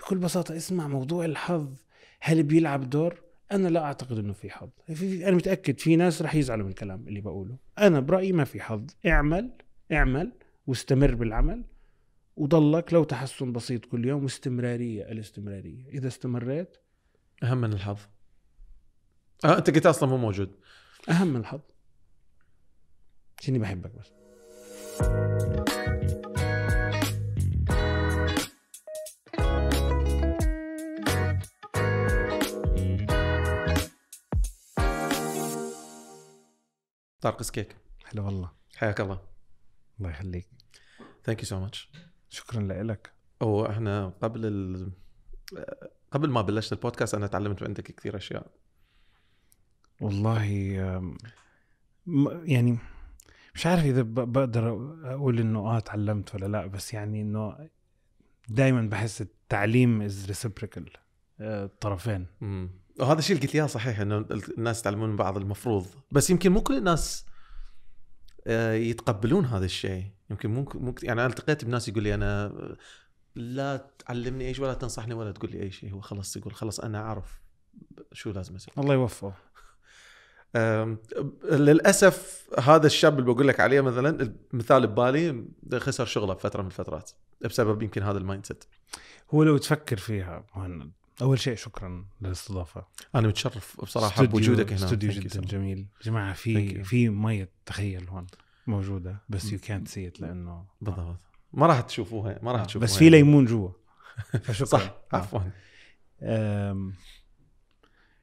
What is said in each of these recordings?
بكل بساطه اسمع موضوع الحظ هل بيلعب دور؟ انا لا اعتقد انه في حظ في انا متاكد في ناس رح يزعلوا من الكلام اللي بقوله انا برايي ما في حظ اعمل اعمل واستمر بالعمل وضلك لو تحسن بسيط كل يوم واستمراريه الاستمراريه اذا استمريت اهم من الحظ آه انت كنت اصلا مو موجود اهم من الحظ شني بحبك بس thank you طارق سكيك هلا والله حياك الله الله يخليك ثانك يو سو ماتش شكرا لك احنا قبل ال... آه، قبل ما بلشت البودكاست انا تعلمت عندك كثير اشياء والله يعني مش عارف اذا بقدر اقول انه اه تعلمت ولا لا بس يعني انه دائما بحس التعليم از ريسبريكال الطرفين وهذا الشيء اللي قلت اياه صحيح انه الناس يتعلمون من بعض المفروض بس يمكن مو كل الناس آه، يتقبلون هذا الشيء يمكن مو يعني انا التقيت بناس يقول لي انا لا تعلمني اي شيء ولا تنصحني ولا تقول لي اي شيء هو خلاص يقول خلاص انا اعرف شو لازم اسوي الله يوفقه للاسف هذا الشاب اللي بقول لك عليه مثلا المثال ببالي خسر شغله بفتره من الفترات بسبب يمكن هذا المايند سيت هو لو تفكر فيها مهند اول شيء شكرا للاستضافه انا متشرف بصراحه بوجودك هنا استوديو جدا جميل جماعه في في ميه تخيل هون موجوده بس يو كانت سي ات لانه بالضبط ما راح تشوفوها ما راح آه، تشوفوها بس في ليمون جوا فشكرا صح آه. عفوا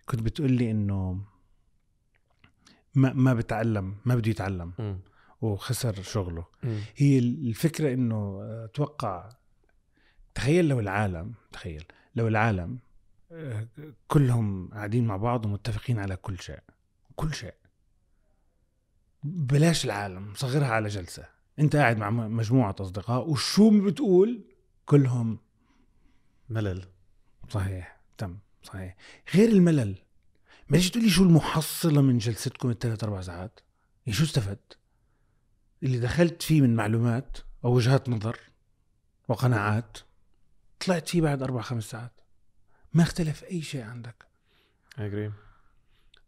كنت بتقول لي انه ما ما بتعلم ما بده يتعلم م. وخسر شغله م. هي الفكره انه اتوقع تخيل لو العالم تخيل لو العالم كلهم قاعدين مع بعض ومتفقين على كل شيء كل شيء بلاش العالم صغرها على جلسة انت قاعد مع مجموعة اصدقاء وشو بتقول كلهم ملل صحيح تم صحيح غير الملل بلاش تقول لي شو المحصلة من جلستكم الثلاث اربع ساعات يعني شو استفدت اللي دخلت فيه من معلومات او وجهات نظر وقناعات طلعت فيه بعد اربع خمس ساعات ما اختلف اي شيء عندك اجري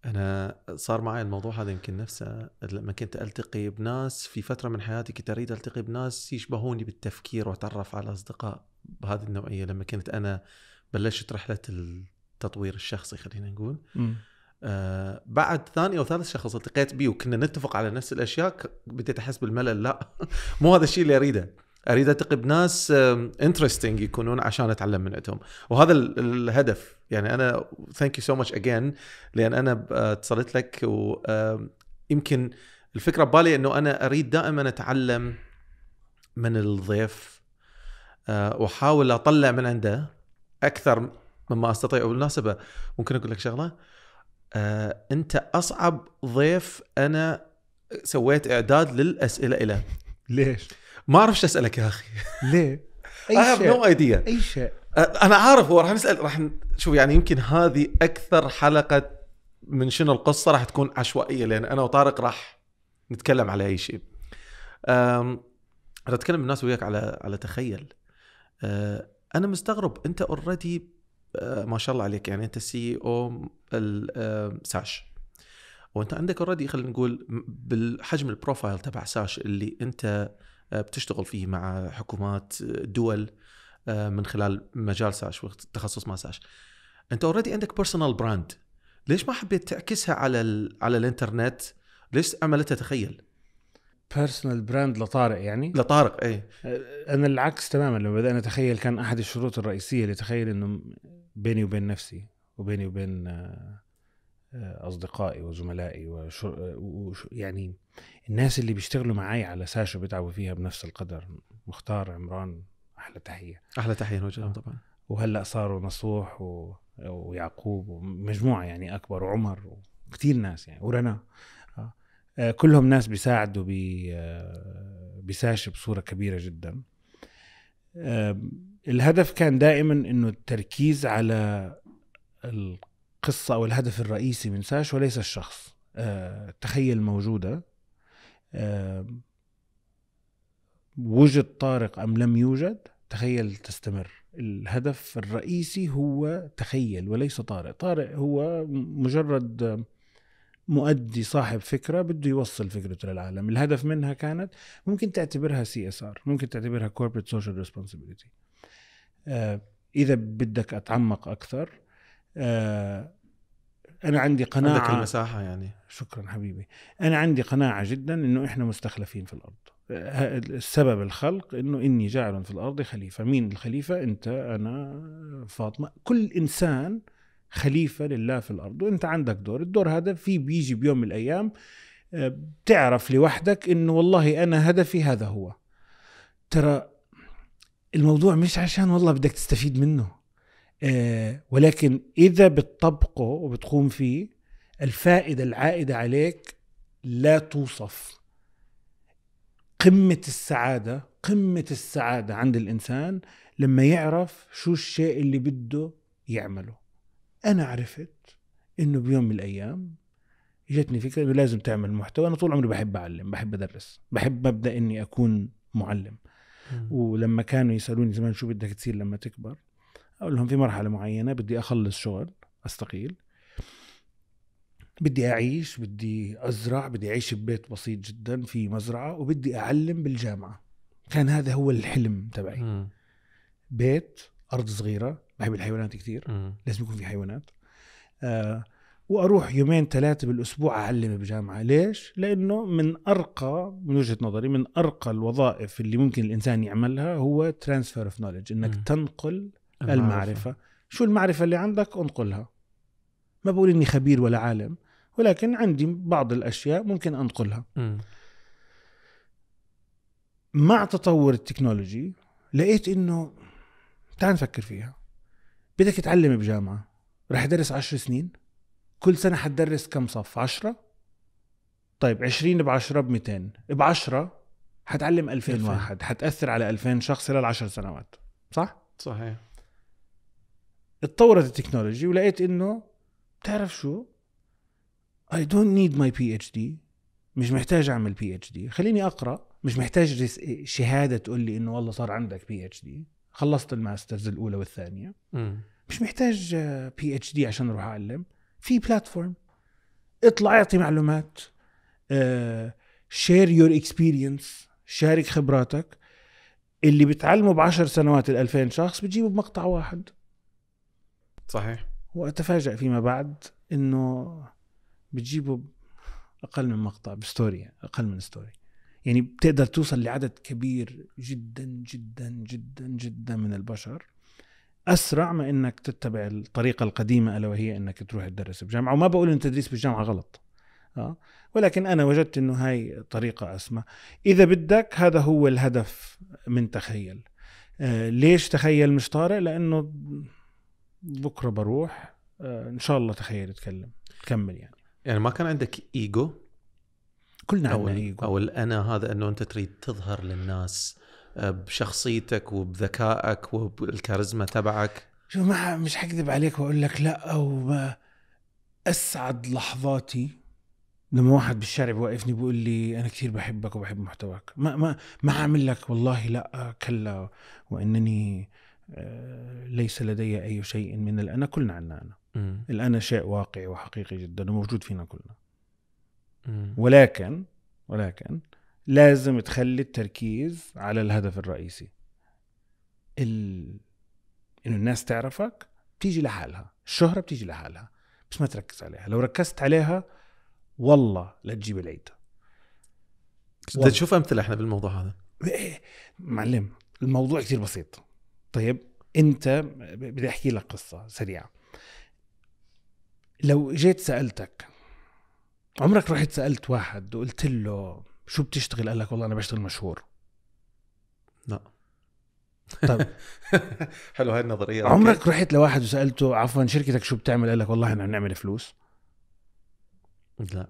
انا صار معي الموضوع هذا يمكن نفسه لما كنت التقي بناس في فتره من حياتي كنت اريد التقي بناس يشبهوني بالتفكير واتعرف على اصدقاء بهذه النوعيه لما كنت انا بلشت رحله التطوير الشخصي خلينا نقول م. آه بعد ثاني او ثالث شخص التقيت بيه وكنا نتفق على نفس الاشياء بديت احس بالملل لا مو هذا الشيء اللي اريده اريد التقي بناس انترستنج يكونون عشان اتعلم من عندهم وهذا الهدف يعني انا ثانك يو سو ماتش اجين لان انا اتصلت لك ويمكن الفكره ببالي انه انا اريد دائما اتعلم من الضيف آه، واحاول اطلع من عنده اكثر مما استطيع وبالمناسبه ممكن اقول لك شغله آه، انت اصعب ضيف انا سويت اعداد للاسئله له ليش؟ ما اعرف ايش اسالك يا اخي ليه؟ اي شيء نو ايديا اي شيء انا عارف هو راح نسال راح شوف يعني يمكن هذه اكثر حلقه من شنو القصه راح تكون عشوائيه لان انا وطارق راح نتكلم على اي شيء راح اتكلم الناس وياك على على تخيل أه، انا مستغرب انت اوريدي أه، ما شاء الله عليك يعني انت سي e او أه، ساش وانت عندك اوريدي خلينا نقول بالحجم البروفايل تبع ساش اللي انت آه، بتشتغل فيه مع حكومات آه، دول آه، من خلال مجال ساش وتخصص ما ساش انت اوريدي عندك بيرسونال براند ليش ما حبيت تعكسها على ال على الانترنت ليش عملتها تخيل بيرسونال براند لطارق يعني لطارق اي انا العكس تماما لما بدانا تخيل كان احد الشروط الرئيسيه اللي تخيل انه بيني وبين نفسي وبيني وبين اصدقائي وزملائي وشر... يعني الناس اللي بيشتغلوا معي على ساشو بيتعبوا فيها بنفس القدر مختار عمران احلى تحيه احلى تحيه نوجه لهم آه. طبعا وهلا صاروا نصوح و... ويعقوب ومجموعه يعني اكبر وعمر وكثير ناس يعني ورنا آه. آه، كلهم ناس بيساعدوا بي... بساش بصوره كبيره جدا الهدف كان دائما انه التركيز على القصة أو الهدف الرئيسي من ساش وليس الشخص آه، تخيل موجودة آه، وجد طارق أم لم يوجد تخيل تستمر الهدف الرئيسي هو تخيل وليس طارق طارق هو مجرد مؤدي صاحب فكرة بده يوصل فكرته للعالم الهدف منها كانت ممكن تعتبرها سي اس ار ممكن تعتبرها corporate social responsibility آه، إذا بدك أتعمق أكثر آه، انا عندي قناعه عندك المساحه يعني شكرا حبيبي انا عندي قناعه جدا انه احنا مستخلفين في الارض السبب آه، الخلق انه اني جاعل في الارض خليفه مين الخليفه انت انا فاطمه كل انسان خليفه لله في الارض وانت عندك دور الدور هذا في بيجي بيوم من الايام آه، بتعرف لوحدك انه والله انا هدفي هذا هو ترى الموضوع مش عشان والله بدك تستفيد منه آه، ولكن إذا بتطبقه وبتقوم فيه الفائدة العائدة عليك لا توصف قمة السعادة قمة السعادة عند الإنسان لما يعرف شو الشيء اللي بده يعمله أنا عرفت إنه بيوم من الأيام جتني فكرة إنه لازم تعمل محتوى أنا طول عمري بحب أعلم بحب أدرس بحب أبدأ إني أكون معلم ولما كانوا يسألوني زمان شو بدك تصير لما تكبر اقول لهم في مرحله معينه بدي اخلص شغل استقيل بدي اعيش بدي ازرع بدي اعيش ببيت بسيط جدا في مزرعه وبدي اعلم بالجامعه كان هذا هو الحلم تبعي م. بيت ارض صغيره بحب الحيوانات كثير م. لازم يكون في حيوانات آه واروح يومين ثلاثه بالاسبوع اعلم بجامعه ليش لانه من ارقى من وجهه نظري من ارقى الوظائف اللي ممكن الانسان يعملها هو ترانسفير اوف نوليدج انك م. تنقل المعرفة. المعرفة شو المعرفة اللي عندك انقلها ما بقول اني خبير ولا عالم ولكن عندي بعض الاشياء ممكن انقلها م. مع تطور التكنولوجي لقيت انه تعال نفكر فيها بدك تعلم بجامعه رح ادرس عشر سنين كل سنه حتدرس كم صف عشرة طيب عشرين بعشرة بميتين بعشرة حتعلم ألفين واحد حتأثر على ألفين شخص خلال عشر سنوات صح؟ صحيح اتطورت التكنولوجي ولقيت انه بتعرف شو اي دونت نيد ماي بي اتش دي مش محتاج اعمل بي اتش دي خليني اقرا مش محتاج شهاده تقول لي انه والله صار عندك بي اتش دي خلصت الماسترز الاولى والثانيه مش محتاج بي اتش دي عشان اروح اعلم في بلاتفورم اطلع اعطي معلومات شير يور اكسبيرينس شارك خبراتك اللي بتعلمه ب 10 سنوات ال 2000 شخص بتجيبه بمقطع واحد صحيح واتفاجأ فيما بعد انه بتجيبه اقل من مقطع بستوري اقل من ستوري يعني بتقدر توصل لعدد كبير جدا جدا جدا جدا من البشر اسرع ما انك تتبع الطريقه القديمه الا وهي انك تروح تدرس بجامعه وما بقول ان التدريس بالجامعه غلط اه ولكن انا وجدت انه هاي طريقه اسمى اذا بدك هذا هو الهدف من تخيل آه ليش تخيل مش طارئ لانه بكره بروح آه، ان شاء الله تخيل اتكلم تكمل يعني يعني ما كان عندك ايجو كلنا عندنا ايجو او الانا هذا انه انت تريد تظهر للناس آه، بشخصيتك وبذكائك وبالكاريزما تبعك شوف ما مش حكذب عليك واقول لك لا او اسعد لحظاتي لما واحد بالشارع بيوقفني بيقول لي انا كثير بحبك وبحب محتواك ما ما ما هعمل لك والله لا آه، كلا وانني آه، ليس لدي أي شيء من الأنا كلنا عنا أنا م. الأنا شيء واقعي وحقيقي جدا وموجود فينا كلنا م. ولكن ولكن لازم تخلي التركيز على الهدف الرئيسي ال... انه الناس تعرفك بتيجي لحالها الشهرة بتيجي لحالها بس ما تركز عليها لو ركزت عليها والله لا تجيب العيد بدنا نشوف امثله احنا بالموضوع هذا إيه، معلم الموضوع كثير بسيط طيب انت بدي احكي لك قصه سريعه لو جيت سالتك عمرك رحت سالت واحد وقلت له شو بتشتغل قال لك والله انا بشتغل مشهور لا طيب حلو هاي النظريه عمرك رحت لواحد وسالته عفوا شركتك شو بتعمل قال لك والله احنا بنعمل فلوس لا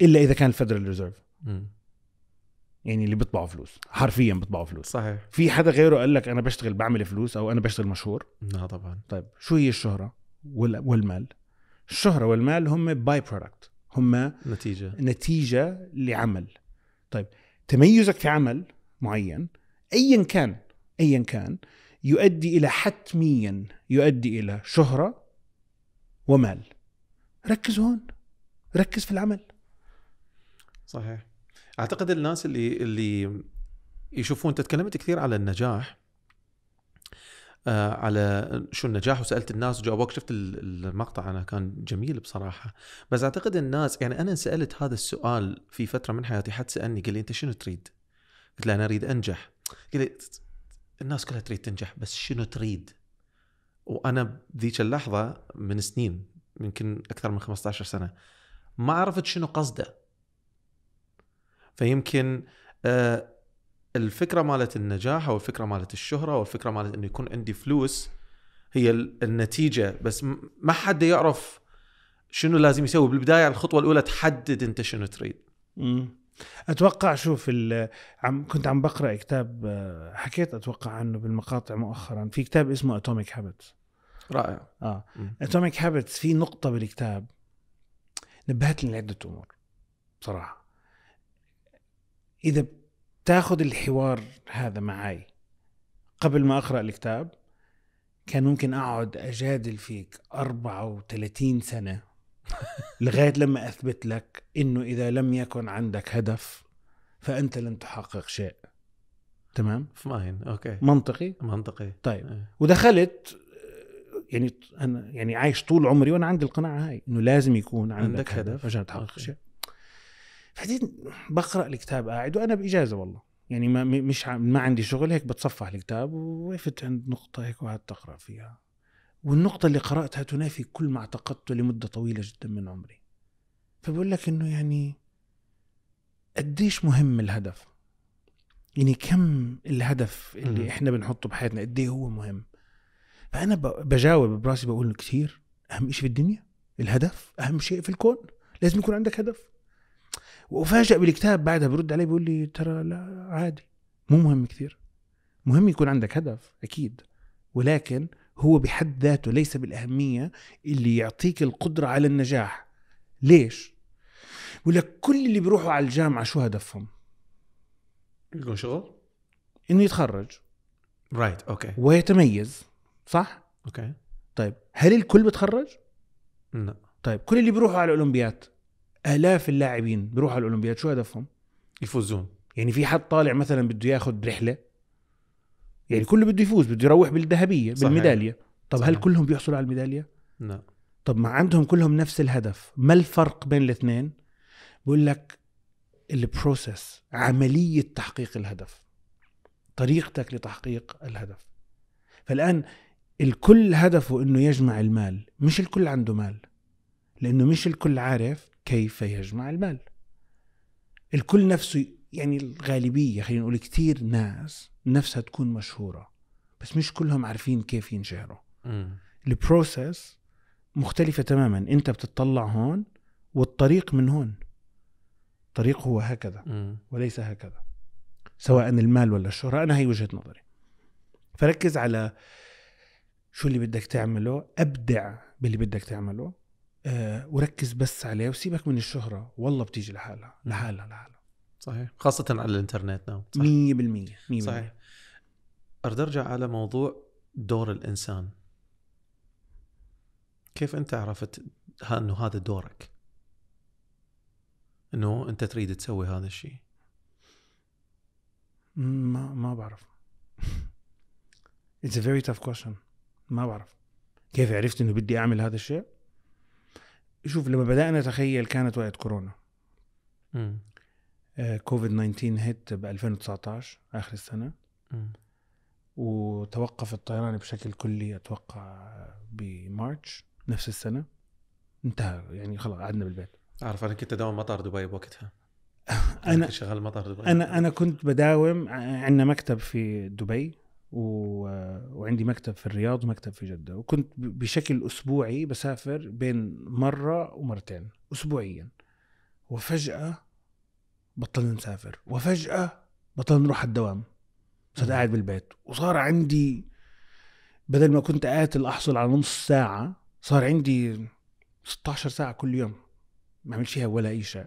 الا اذا كان الفدرال ريزيرف يعني اللي بيطبعوا فلوس حرفيا بيطبعوا فلوس صحيح في حدا غيره قال لك انا بشتغل بعمل فلوس او انا بشتغل مشهور لا طبعا طيب شو هي الشهره والمال الشهره والمال هم باي برودكت هم نتيجه نتيجه لعمل طيب تميزك في عمل معين ايا كان ايا كان يؤدي الى حتميا يؤدي الى شهره ومال ركز هون ركز في العمل صحيح اعتقد الناس اللي اللي يشوفون انت تكلمت كثير على النجاح آه، على شو النجاح وسالت الناس وجاوبوك شفت المقطع انا كان جميل بصراحه بس اعتقد الناس يعني انا سالت هذا السؤال في فتره من حياتي حد سالني قال لي انت شنو تريد؟ قلت له انا اريد انجح قال لي الناس كلها تريد تنجح بس شنو تريد؟ وانا بذيك اللحظه من سنين يمكن اكثر من 15 سنه ما عرفت شنو قصده فيمكن آه، الفكره مالت النجاح او الفكره مالت الشهره او الفكره مالت انه يكون عندي فلوس هي النتيجه بس ما حد يعرف شنو لازم يسوي بالبدايه الخطوه الاولى تحدد انت شنو تريد اتوقع شوف عم كنت عم بقرا كتاب آه، حكيت اتوقع عنه بالمقاطع مؤخرا في كتاب اسمه اتوميك هابتس رائع اه اتوميك هابتس في نقطه بالكتاب نبهتني لعده امور بصراحه اذا تاخذ الحوار هذا معي قبل ما اقرا الكتاب كان ممكن اقعد اجادل فيك 34 سنه لغايه لما اثبت لك انه اذا لم يكن عندك هدف فانت لن تحقق شيء تمام فاين اوكي منطقي منطقي طيب إيه. ودخلت يعني انا يعني عايش طول عمري وانا عندي القناعه هاي انه لازم يكون عندك, عندك هدف عشان تحقق شيء بعدين بقرا الكتاب قاعد وانا باجازه والله يعني ما مش ما عندي شغل هيك بتصفح الكتاب ووقفت عند نقطه هيك وقعدت اقرا فيها والنقطة اللي قرأتها تنافي كل ما اعتقدته لمدة طويلة جدا من عمري فبقول لك انه يعني قديش مهم الهدف يعني كم الهدف اللي احنا بنحطه بحياتنا قد ايه هو مهم فانا بجاوب براسي بقول كثير اهم شيء في الدنيا الهدف اهم شيء في الكون لازم يكون عندك هدف وافاجئ بالكتاب بعدها برد علي بيقول لي ترى لا عادي مو مهم كثير مهم يكون عندك هدف اكيد ولكن هو بحد ذاته ليس بالاهميه اللي يعطيك القدره على النجاح ليش بقول لك كل اللي بيروحوا على الجامعه شو هدفهم يلقوا شغل انه يتخرج رايت right. اوكي okay. ويتميز صح اوكي okay. طيب هل الكل بتخرج لا no. طيب كل اللي بيروحوا على الاولمبياد الاف اللاعبين بيروحوا على الاولمبياد شو هدفهم؟ يفوزون يعني في حد طالع مثلا بده ياخذ رحله يعني كله بده يفوز بده يروح بالذهبيه بالميداليه طب صحيح. هل كلهم بيحصلوا على الميداليه؟ لا طب ما عندهم كلهم نفس الهدف ما الفرق بين الاثنين؟ بقول لك البروسيس عمليه تحقيق الهدف طريقتك لتحقيق الهدف فالان الكل هدفه انه يجمع المال مش الكل عنده مال لانه مش الكل عارف كيف يجمع المال الكل نفسه يعني الغالبية خلينا نقول كتير ناس نفسها تكون مشهورة بس مش كلهم عارفين كيف ينشهروا البروسيس مختلفة تماما انت بتطلع هون والطريق من هون الطريق هو هكذا م. وليس هكذا سواء المال ولا الشهرة أنا هي وجهة نظري فركز على شو اللي بدك تعمله ابدع باللي بدك تعمله آه وركز بس عليه وسيبك من الشهرة والله بتيجي لحالها لحالها لحالها صحيح خاصة على الانترنت ناو 100% 100% صحيح أرد أرجع على موضوع دور الإنسان كيف أنت عرفت أنه هذا دورك أنه أنت تريد تسوي هذا الشيء ما ما بعرف It's a very tough question ما بعرف كيف عرفت أنه بدي أعمل هذا الشيء شوف لما بدانا نتخيل كانت وقت كورونا امم كوفيد 19 هيت ب 2019 اخر السنه امم وتوقف الطيران بشكل كلي اتوقع بمارش نفس السنه انتهى يعني خلاص قعدنا بالبيت اعرف انا كنت اداوم مطار دبي بوقتها انا كنت شغال مطار دبي انا انا كنت بداوم عندنا مكتب في دبي و... وعندي مكتب في الرياض ومكتب في جده وكنت بشكل اسبوعي بسافر بين مره ومرتين اسبوعيا وفجاه بطلنا نسافر وفجاه بطلنا نروح على الدوام صرت قاعد بالبيت وصار عندي بدل ما كنت قاتل احصل على نص ساعه صار عندي 16 ساعه كل يوم ما عملش فيها ولا اي شيء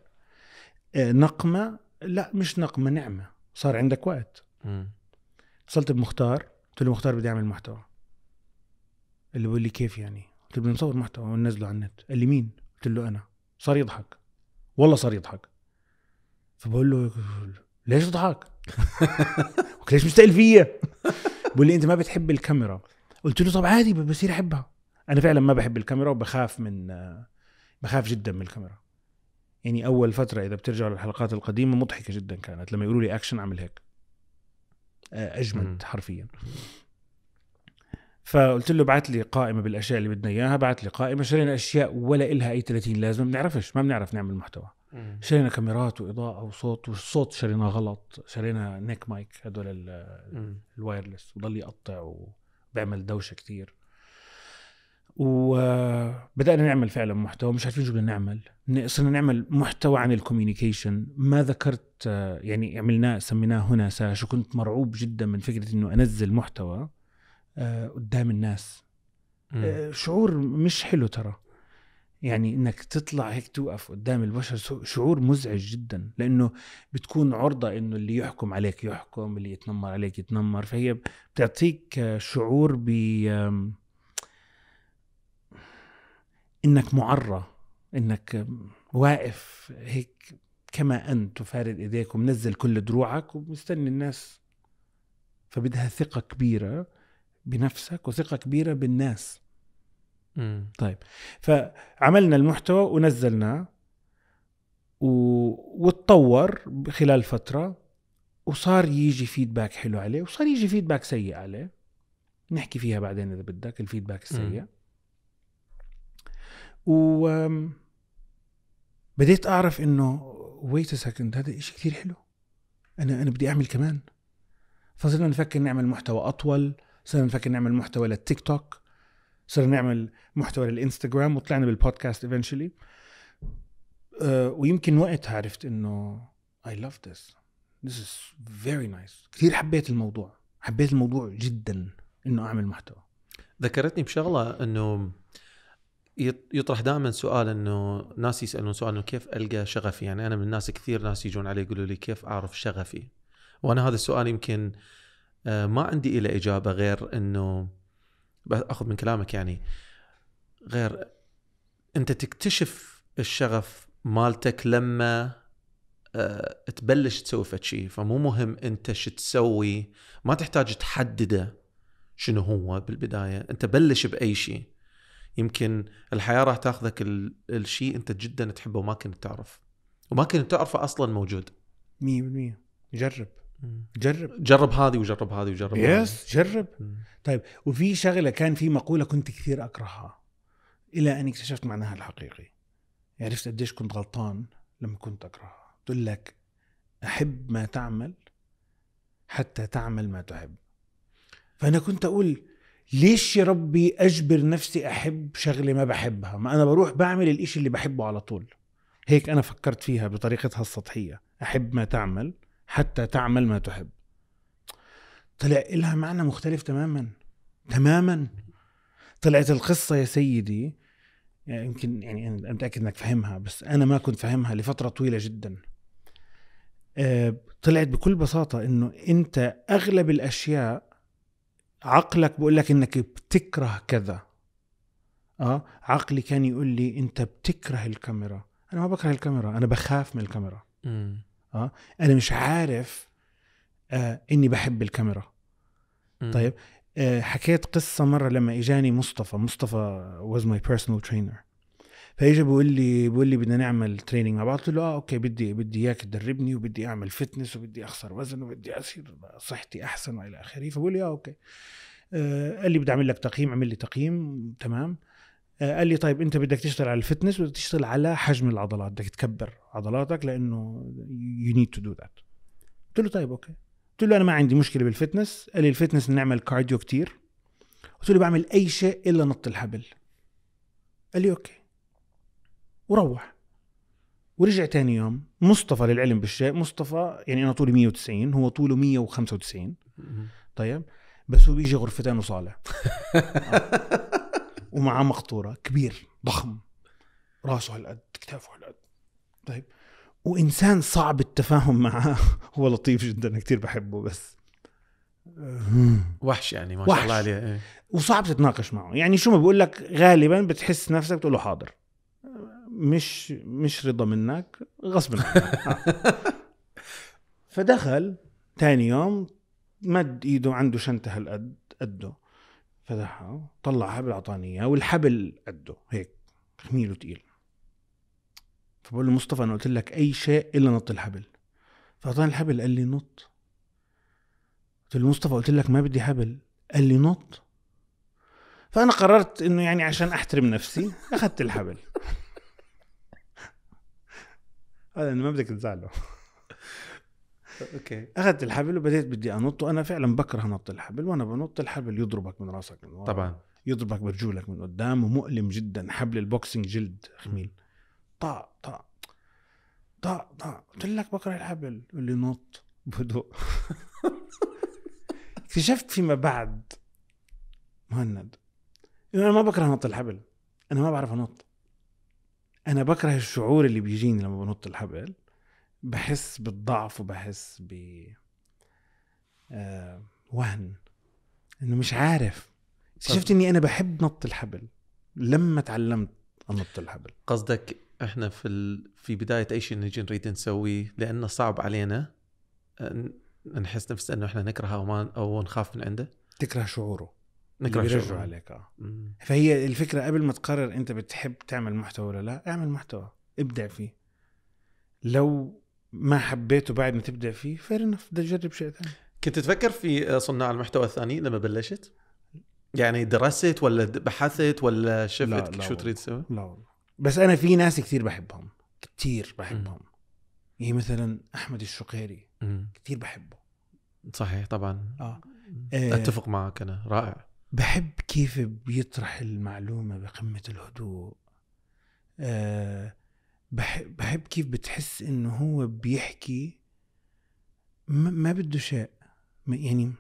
آه، نقمه لا مش نقمه نعمه صار عندك وقت اتصلت بمختار قلت له مختار بدي اعمل محتوى اللي بيقول لي كيف يعني قلت له بدنا نصور محتوى وننزله على النت قال لي مين قلت له انا صار يضحك والله صار يضحك فبقول له ليش تضحك ليش مستقل فيا بقول لي انت ما بتحب الكاميرا قلت له طب عادي بصير احبها انا فعلا ما بحب الكاميرا وبخاف من بخاف جدا من الكاميرا يعني اول فتره اذا بترجعوا للحلقات القديمه مضحكه جدا كانت لما يقولوا لي اكشن اعمل هيك اجمد حرفيا فقلت له بعت لي قائمه بالاشياء اللي بدنا اياها بعت لي قائمه شرينا اشياء ولا إلها اي 30 لازمه بنعرفش ما بنعرف نعمل محتوى شرينا كاميرات واضاءه وصوت والصوت شرينا غلط شرينا نيك مايك هدول الوايرلس وضل يقطع وبعمل دوشه كثير وبدانا نعمل فعلا محتوى مش عارفين شو بدنا نعمل صرنا نعمل محتوى عن الكوميونيكيشن ما ذكرت يعني عملناه سميناه هنا ساش وكنت مرعوب جدا من فكره انه انزل محتوى آه، قدام الناس م. آه، شعور مش حلو ترى يعني انك تطلع هيك توقف قدام البشر شعور مزعج جدا لانه بتكون عرضه انه اللي يحكم عليك يحكم اللي يتنمر عليك يتنمر فهي بتعطيك آه، شعور ب انك معرى انك واقف هيك كما انت وفارد ايديك ومنزل كل دروعك ومستني الناس فبدها ثقه كبيره بنفسك وثقه كبيره بالناس مم. طيب فعملنا المحتوى ونزلناه وتطور خلال فتره وصار يجي فيدباك حلو عليه وصار يجي فيدباك سيء عليه نحكي فيها بعدين اذا بدك الفيدباك السيء مم. وبديت اعرف انه ويت سكند هذا شيء كثير حلو انا انا بدي اعمل كمان فصرنا نفكر نعمل محتوى اطول صرنا نفكر نعمل محتوى للتيك توك صرنا نعمل محتوى للانستغرام وطلعنا بالبودكاست ايفينشولي آه، ويمكن وقتها عرفت انه اي لاف ذس ذس از فيري نايس كثير حبيت الموضوع حبيت الموضوع جدا انه اعمل محتوى ذكرتني بشغله انه يطرح دائما سؤال انه ناس يسالون سؤال انه كيف القى شغفي يعني انا من الناس كثير ناس يجون علي يقولوا لي كيف اعرف شغفي وانا هذا السؤال يمكن آه، ما عندي إلى اجابه غير انه بأخذ من كلامك يعني غير انت تكتشف الشغف مالتك لما آه، تبلش تسوي فد شيء فمو مهم انت شو تسوي ما تحتاج تحدده شنو هو بالبدايه انت بلش باي شيء يمكن الحياه راح تاخذك ال... الشيء انت جدا تحبه وما كنت تعرف وما كنت تعرفه اصلا موجود 100% جرب جرب جرب هذه وجرب هذه وجرب يس yes, جرب مم. طيب وفي شغله كان في مقوله كنت كثير اكرهها الى ان اكتشفت معناها الحقيقي عرفت قديش كنت غلطان لما كنت اكرهها تقول لك احب ما تعمل حتى تعمل ما تحب فانا كنت اقول ليش يا ربي اجبر نفسي احب شغله ما بحبها ما انا بروح بعمل الإشي اللي بحبه على طول هيك انا فكرت فيها بطريقتها السطحيه احب ما تعمل حتى تعمل ما تحب طلع لها معنى مختلف تماما تماما طلعت القصه يا سيدي يعني يمكن يعني انا متاكد انك فاهمها بس انا ما كنت فاهمها لفتره طويله جدا آه، طلعت بكل بساطه انه انت اغلب الاشياء عقلك بيقول لك انك بتكره كذا اه عقلي كان يقول لي انت بتكره الكاميرا انا ما بكره الكاميرا انا بخاف من الكاميرا اه انا مش عارف آه اني بحب الكاميرا مم. طيب آه حكيت قصه مره لما اجاني مصطفى مصطفى was my personal trainer فيجي بيقول لي بيقول لي بدنا نعمل تريننج مع بعض قلت له اه اوكي بدي بدي اياك تدربني وبدي اعمل فتنس وبدي اخسر وزن وبدي اصير صحتي احسن والى اخره فبقول لي اه اوكي آه قال لي بدي اعمل لك تقييم عمل لي تقييم تمام آه قال لي طيب انت بدك تشتغل على الفتنس وبدك تشتغل على حجم العضلات بدك تكبر عضلاتك لانه يو نيد تو دو ذات قلت له طيب اوكي قلت له انا ما عندي مشكله بالفتنس قال لي الفتنس نعمل كارديو كتير قلت له بعمل اي شيء الا نط الحبل قال لي اوكي وروح ورجع تاني يوم مصطفى للعلم بالشيء مصطفى يعني انا طولي 190 هو طوله 195 طيب بس هو بيجي غرفتين وصالع ومعاه مقطوره كبير ضخم راسه هالقد كتافه هالقد طيب وانسان صعب التفاهم معاه هو لطيف جدا كثير بحبه بس وحش يعني ما شاء الله عليه إيه. وصعب تتناقش معه يعني شو ما بقول لك غالبا بتحس نفسك بتقول له حاضر مش مش رضا منك غصب عنك فدخل ثاني يوم مد ايده عنده شنطه هالقد قده فتحها طلع حبل اعطاني اياه والحبل قده هيك خميله تقيل فبقول له مصطفى انا قلت لك اي شيء الا نط الحبل فاعطاني الحبل قال لي نط قلت له مصطفى قلت لك ما بدي حبل قال لي نط فانا قررت انه يعني عشان احترم نفسي اخذت الحبل هذا انه ما بدك تزعله اوكي اخذت الحبل وبديت بدي انط وانا فعلا بكره نط الحبل وانا بنط الحبل يضربك من راسك من ورا طبعا يضربك برجولك من قدام ومؤلم جدا حبل البوكسنج جلد خميل طا طا طا طا قلت لك بكره الحبل قال لي نط بهدوء اكتشفت فيما بعد مهند انه انا ما بكره نط الحبل انا ما بعرف انط انا بكره الشعور اللي بيجيني لما بنط الحبل بحس بالضعف وبحس ب آه وهن انه مش عارف اكتشفت اني انا بحب نط الحبل لما تعلمت انط الحبل قصدك احنا في ال... في بدايه اي شيء نجي نريد نسويه لانه صعب علينا آه، نحس نفسنا انه احنا نكرهه او ما او نخاف من عنده تكره شعوره انك بيرجعوا عليك اه فهي الفكره قبل ما تقرر انت بتحب تعمل محتوى ولا لا اعمل محتوى ابدع فيه لو ما حبيته بعد ما تبدع فيه فير انف بدي اجرب شيء ثاني كنت تفكر في آه، صناع المحتوى الثاني لما بلشت؟ يعني درست ولا بحثت ولا شفت شو تريد تسوي؟ لا والله بس انا في ناس كثير بحبهم كثير بحبهم م. يعني مثلا احمد الشقيري كثير بحبه صحيح طبعا اه اتفق آه. معك انا رائع بحب كيف بيطرح المعلومة بقمة الهدوء أه بحب, بحب كيف بتحس انه هو بيحكي ما, ما بده شيء يعني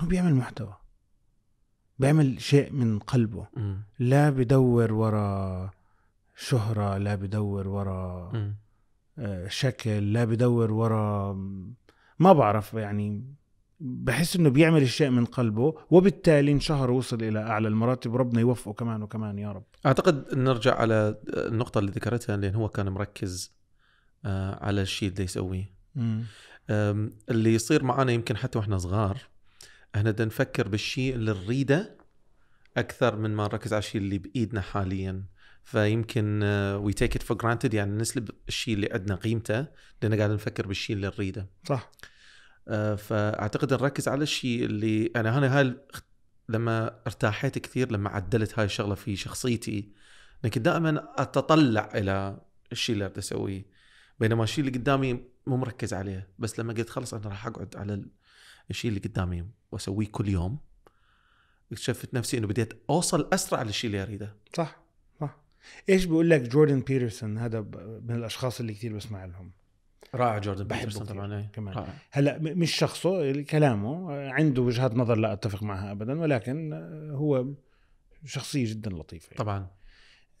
هو بيعمل محتوى بيعمل شيء من قلبه م. لا بدور ورا شهرة لا بدور ورا م. آه، شكل لا بدور ورا ما بعرف يعني بحس انه بيعمل الشيء من قلبه وبالتالي انشهر ووصل الى اعلى المراتب ربنا يوفقه كمان وكمان يا رب اعتقد نرجع على النقطه اللي ذكرتها لان هو كان مركز آه، على الشيء اللي يسويه اللي يصير معنا يمكن حتى واحنا صغار احنا بدنا نفكر بالشيء اللي نريده اكثر من ما نركز على الشيء اللي بايدنا حاليا فيمكن وي تيك ات فور جرانتد يعني نسلب الشيء اللي عندنا قيمته لان قاعد نفكر بالشيء اللي نريده صح آه، فاعتقد نركز على الشيء اللي انا هنا هاي لما ارتاحيت كثير لما عدلت هاي الشغله في شخصيتي لكن دائما اتطلع الى الشيء اللي بدي اسويه بينما الشيء اللي قدامي مو مركز عليه بس لما قلت خلص انا راح اقعد على الشيء اللي قدامي واسويه كل يوم اكتشفت نفسي انه بديت اوصل اسرع للشيء اللي اريده صح صح ايش بيقول لك جوردن بيترسون هذا من الاشخاص اللي كثير بسمع لهم رائع جوردن بيترسون طبعا إيه. كمان رائع. هلا مش شخصه كلامه عنده وجهات نظر لا اتفق معها ابدا ولكن هو شخصيه جدا لطيفه يعني. طبعا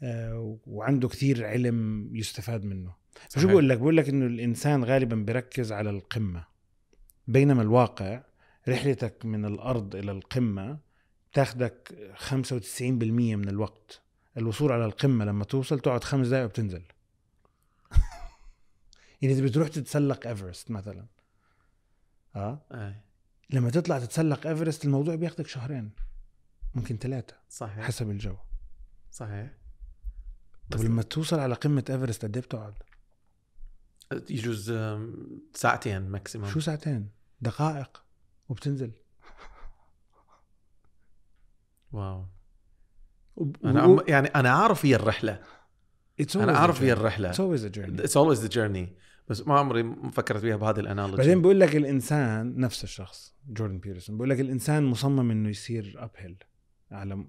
آه، وعنده كثير علم يستفاد منه شو بقول لك بقول لك انه الانسان غالبا بيركز على القمه بينما الواقع رحلتك من الارض الى القمه تاخذك 95% من الوقت الوصول على القمه لما توصل تقعد خمس دقائق وبتنزل يعني اذا بتروح تتسلق ايفرست مثلا اه أي. لما تطلع تتسلق ايفرست الموضوع بياخذك شهرين ممكن ثلاثه صحيح حسب الجو صحيح طب لما توصل على قمه ايفرست قد ايه بتقعد؟ يجوز ساعتين ماكسيموم شو ساعتين؟ دقائق وبتنزل واو و... انا عم... يعني انا عارف هي الرحله انا اعرف هي الرحله It's always a journey It's always the journey بس ما عمري فكرت فيها بهذه الانالوجي بعدين بقول لك الانسان نفس الشخص جوردن بيرسون بقول لك الانسان مصمم انه يصير اب هيل على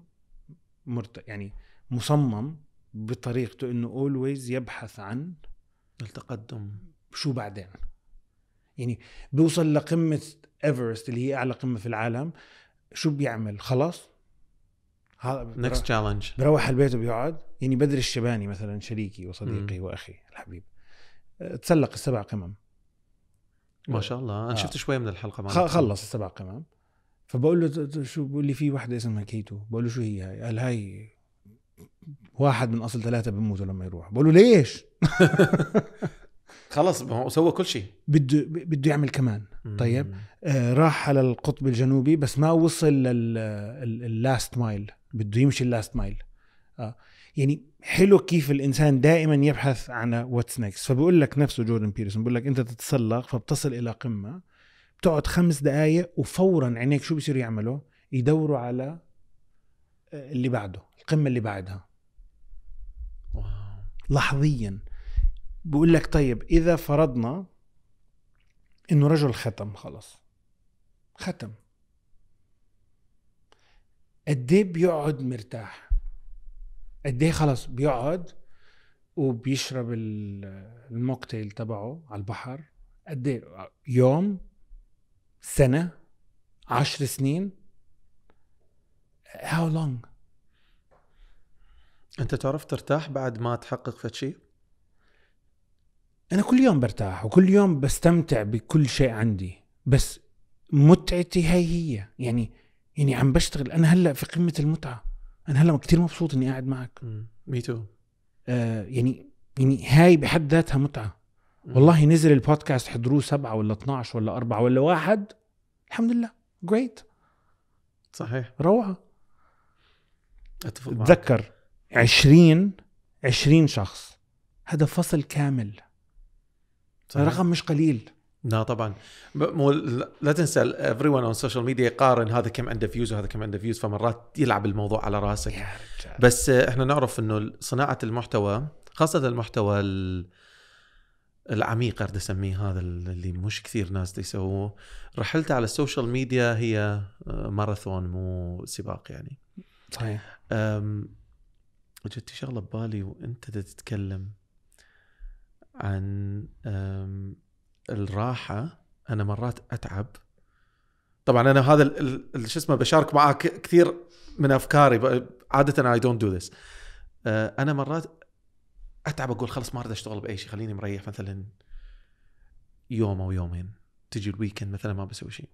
مرت... يعني مصمم بطريقته انه اولويز يبحث عن التقدم شو بعدين يعني بيوصل لقمه ايفرست اللي هي اعلى قمه في العالم شو بيعمل خلاص هذا نكست تشالنج بروح البيت وبيقعد يعني بدر الشباني مثلا شريكي وصديقي مم. واخي الحبيب تسلق السبع قمم ما شاء الله انا آه. شفت شوي من الحلقه معك خلص السبع قمم فبقول له شو بقول لي في وحده اسمها كيتو بقول له شو هي هاي قال هاي واحد من اصل ثلاثه بموتوا لما يروح بقول له ليش خلص ما هو سوى كل شيء بده بده يعمل كمان طيب آه راح على القطب الجنوبي بس ما وصل لللاست مايل بده يمشي اللاست مايل آه. يعني حلو كيف الانسان دائما يبحث عن واتس نيكست فبقول لك نفسه جوردن بيرسون بقول لك انت تتسلق فبتصل الى قمه بتقعد خمس دقائق وفورا عينيك شو بصيروا يعملوا؟ يدوروا على آه، اللي بعده القمه اللي بعدها واو. لحظيا بقول لك طيب اذا فرضنا انه رجل ختم خلص ختم قد ايه بيقعد مرتاح قد ايه خلص بيقعد وبيشرب الموكتيل تبعه على البحر قد ايه يوم سنه عشر سنين هاو لونج انت تعرف ترتاح بعد ما تحقق فد شيء انا كل يوم برتاح وكل يوم بستمتع بكل شيء عندي بس متعتي هي هي يعني يعني عم بشتغل انا هلا في قمه المتعه انا هلا كثير مبسوط اني قاعد معك مي تو آه يعني يعني هاي بحد ذاتها متعه والله نزل البودكاست حضروه سبعه ولا 12 ولا اربعه ولا واحد الحمد لله جريت صحيح روعه اتفق معك. اتذكر 20 20 شخص هذا فصل كامل صحيح. رقم مش قليل لا طبعا مو لا تنسى افري ون اون سوشيال ميديا يقارن هذا كم عنده فيوز وهذا كم عنده فيوز فمرات يلعب الموضوع على راسك بس احنا نعرف انه صناعه المحتوى خاصه المحتوى العميق اريد اسميه هذا اللي مش كثير ناس يسووه رحلته على السوشيال ميديا هي ماراثون آه، مو سباق يعني صحيح جت شغله ببالي وانت تتكلم عن الراحه انا مرات اتعب طبعا انا هذا شو اسمه بشارك معاك كثير من افكاري عاده اي دونت دو ذس انا مرات اتعب اقول خلاص ما اريد اشتغل باي شيء خليني مريح مثلا يوم او يومين تجي الويكند مثلا ما بسوي شيء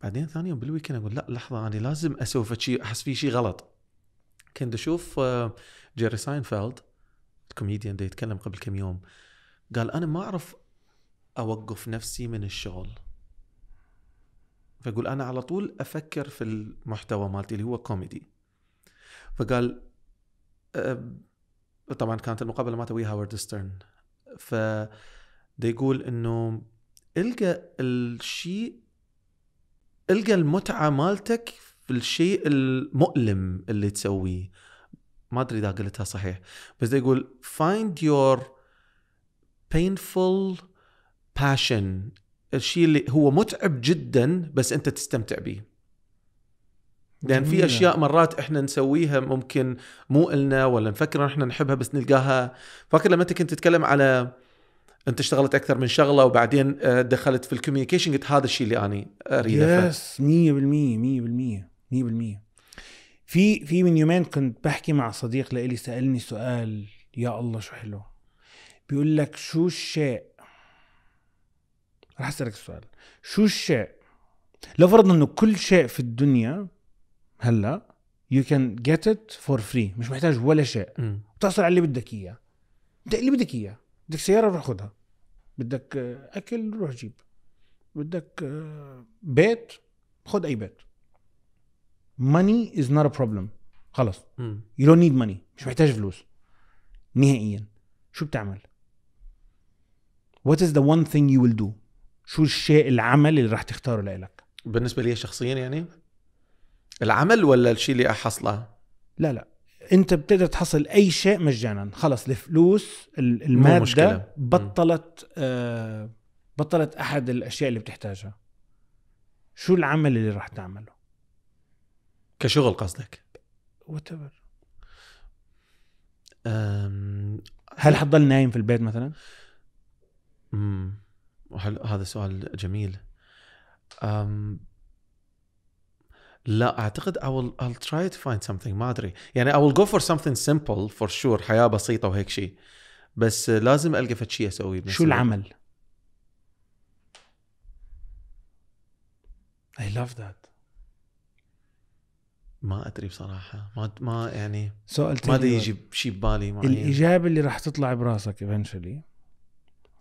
بعدين ثاني يوم بالويكند اقول لا لحظه انا لازم اسوي شيء احس فيه شيء غلط كنت اشوف آه، جيري ساينفيلد كوميديان ده يتكلم قبل كم يوم قال انا ما اعرف اوقف نفسي من الشغل فيقول انا على طول افكر في المحتوى مالتي اللي هو كوميدي فقال أه، طبعا كانت المقابله ما ويا هاورد ستيرن ف يقول انه القى الشيء القى المتعه مالتك في الشيء المؤلم اللي تسويه ما ادري اذا قلتها صحيح بس يقول find your painful باشن الشيء اللي هو متعب جدا بس انت تستمتع به لان في اشياء مرات احنا نسويها ممكن مو النا ولا نفكر احنا نحبها بس نلقاها فاكر لما انت كنت تتكلم على انت اشتغلت اكثر من شغله وبعدين آه، دخلت في الكوميونيكيشن قلت هذا الشيء اللي انا اريده يس 100% 100% 100% في في من يومين كنت بحكي مع صديق لإلي سالني سؤال يا الله شو حلو بيقول لك شو الشيء رح اسالك السؤال شو الشيء لو فرضنا انه كل شيء في الدنيا هلا يو كان جيت ات فور فري مش محتاج ولا شيء بتحصل على اللي بدك اياه اللي بدك اياه بدك سياره روح خذها بدك آه، اكل روح جيب بدك آه، بيت خذ اي بيت ماني از نوت ا بروبلم خلص يو دونت نيد ماني مش محتاج فلوس نهائيا شو بتعمل؟ وات از ذا وان ثينج يو ويل دو شو الشيء العمل اللي رح تختاره لإلك بالنسبه لي شخصيا يعني العمل ولا الشيء اللي احصله لا لا انت بتقدر تحصل اي شيء مجانا خلص الفلوس الماده بطلت آه بطلت احد الاشياء اللي بتحتاجها شو العمل اللي راح تعمله كشغل قصدك whatever هل حتضل نايم في البيت مثلا امم هل هذا سؤال جميل أم لا اعتقد I will I'll try to find something ما ادري يعني I will go for something simple for sure حياه بسيطه وهيك شيء بس لازم القى فد شيء اسويه شو العمل؟ I love that ما ادري بصراحه ما ما يعني سؤال ما ادري يجي شيء ببالي معين الاجابه اللي راح تطلع براسك eventually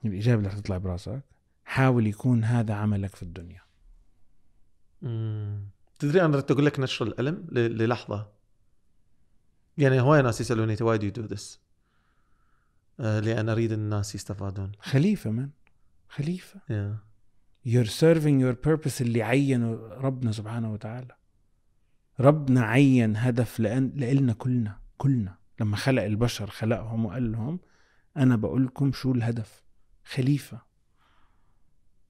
الاجابه اللي راح تطلع براسك حاول يكون هذا عملك في الدنيا تدري انا ردت اقول لك نشر الالم للحظه يعني هواي ناس يسالوني واي دو دو ذس لان اريد الناس يستفادون خليفه من خليفه yeah. you're serving your purpose اللي عينه ربنا سبحانه وتعالى ربنا عين هدف لأن لإلنا كلنا كلنا لما خلق البشر خلقهم وقال لهم أنا بقول لكم شو الهدف خليفة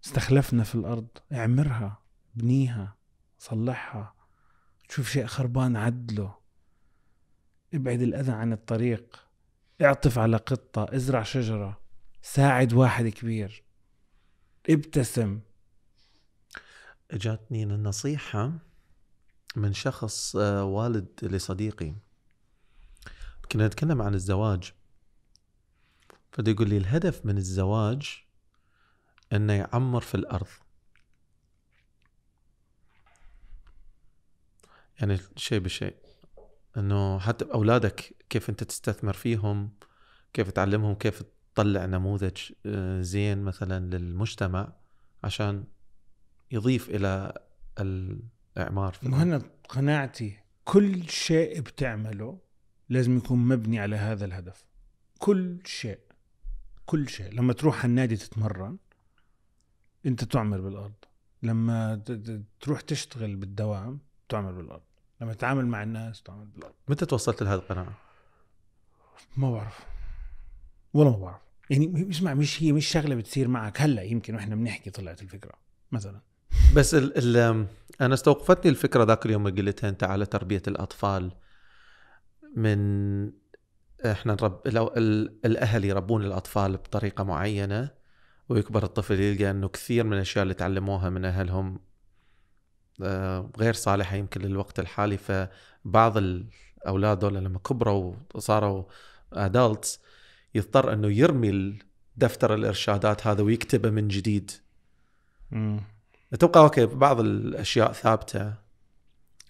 استخلفنا في الارض اعمرها بنيها صلحها تشوف شيء خربان عدله ابعد الاذى عن الطريق اعطف على قطه ازرع شجره ساعد واحد كبير ابتسم اجتني نصيحه من شخص آه، والد لصديقي كنا نتكلم عن الزواج فده يقول لي الهدف من الزواج انه يعمر في الارض يعني شيء بشيء انه حتى اولادك كيف انت تستثمر فيهم كيف تعلمهم كيف تطلع نموذج آه، زين مثلا للمجتمع عشان يضيف الى الاعمار في مهنا قناعتي كل شيء بتعمله لازم يكون مبني على هذا الهدف كل شيء كل شيء لما تروح النادي تتمرن انت تعمر بالارض لما تروح تشتغل بالدوام تعمر بالارض لما تتعامل مع الناس تعمل بالارض متى توصلت لهذه القناعه ما بعرف ولا ما بعرف يعني اسمع مش هي مش شغله بتصير معك هلا يمكن واحنا بنحكي طلعت الفكره مثلا بس الـ الـ انا استوقفتني الفكره ذاك اليوم اللي قلتها انت على تربيه الاطفال من احنا نرب الاهل يربون الاطفال بطريقه معينه ويكبر الطفل يلقى انه كثير من الاشياء اللي تعلموها من اهلهم آه، غير صالحه يمكن للوقت الحالي فبعض الاولاد دول لما كبروا وصاروا ادلتس يضطر انه يرمي دفتر الارشادات هذا ويكتبه من جديد امم اتوقع اوكي بعض الاشياء ثابته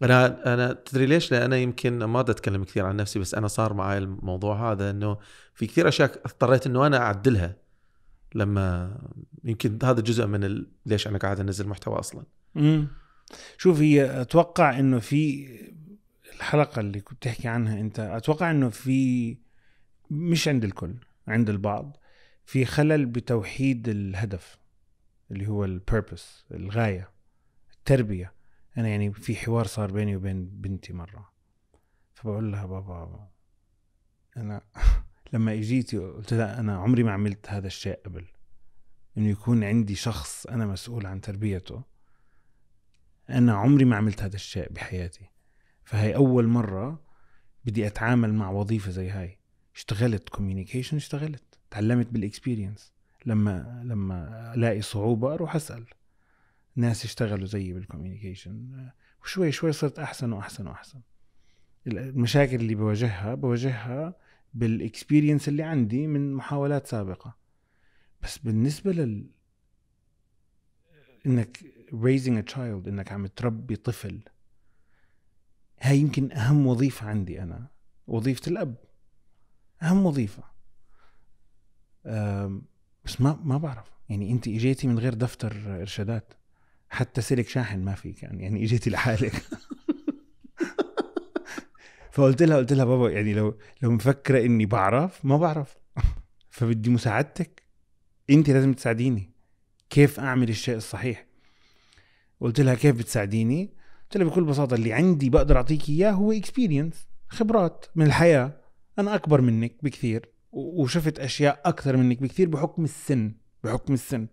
انا انا تدري ليش؟ لان انا يمكن ما اتكلم كثير عن نفسي بس انا صار معي الموضوع هذا انه في كثير اشياء اضطريت انه انا اعدلها لما يمكن هذا جزء من ال... ليش انا قاعد انزل محتوى اصلا امم شوف هي اتوقع انه في الحلقه اللي كنت تحكي عنها انت اتوقع انه في مش عند الكل عند البعض في خلل بتوحيد الهدف اللي هو البيربس الغايه التربيه انا يعني في حوار صار بيني وبين بنتي مره فبقول لها بابا انا لما اجيتي قلت لها انا عمري ما عملت هذا الشيء قبل انه يكون عندي شخص انا مسؤول عن تربيته انا عمري ما عملت هذا الشيء بحياتي فهي اول مره بدي اتعامل مع وظيفه زي هاي اشتغلت كوميونيكيشن اشتغلت تعلمت بالاكسبيرينس لما لما الاقي صعوبه اروح اسال ناس اشتغلوا زيي بالكوميونيكيشن وشوي شوي صرت احسن واحسن واحسن المشاكل اللي بواجهها بواجهها بالاكسبيرينس اللي عندي من محاولات سابقه بس بالنسبه لل انك raising a child انك عم تربي طفل هاي يمكن اهم وظيفه عندي انا وظيفه الاب اهم وظيفه بس ما ما بعرف يعني انت اجيتي من غير دفتر ارشادات حتى سلك شاحن ما فيك كان يعني. يعني اجيتي لحالك فقلت لها قلت لها بابا يعني لو لو مفكره اني بعرف ما بعرف فبدي مساعدتك انت لازم تساعديني كيف اعمل الشيء الصحيح قلت لها كيف بتساعديني قلت لها بكل بساطه اللي عندي بقدر اعطيك اياه هو اكسبيرينس خبرات من الحياه انا اكبر منك بكثير وشفت اشياء اكثر منك بكثير بحكم السن بحكم السن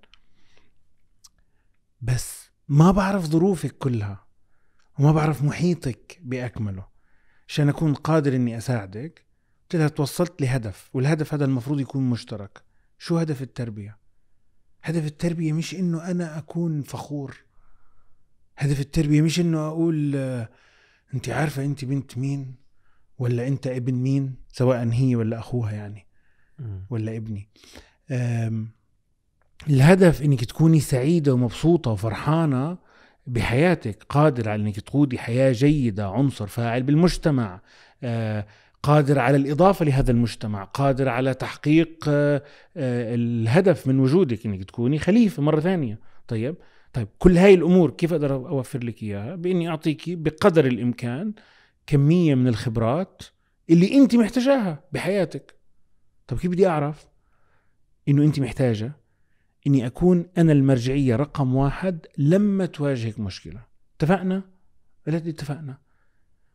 بس ما بعرف ظروفك كلها وما بعرف محيطك باكمله عشان اكون قادر اني اساعدك قلت لها توصلت لهدف والهدف هذا المفروض يكون مشترك شو هدف التربيه هدف التربيه مش انه انا اكون فخور هدف التربيه مش انه اقول انت عارفه انت بنت مين ولا انت ابن مين سواء هي ولا اخوها يعني ولا ابني الهدف انك تكوني سعيده ومبسوطه وفرحانه بحياتك قادر على انك تقودي حياه جيده عنصر فاعل بالمجتمع آه، قادر على الاضافه لهذا المجتمع قادر على تحقيق آه، آه، الهدف من وجودك انك تكوني خليفه مره ثانيه طيب طيب كل هاي الامور كيف اقدر اوفر لك اياها باني أعطيك بقدر الامكان كميه من الخبرات اللي انت محتاجاها بحياتك طيب كيف بدي اعرف انه انت محتاجه اني اكون انا المرجعيه رقم واحد لما تواجهك مشكله اتفقنا قلت اتفقنا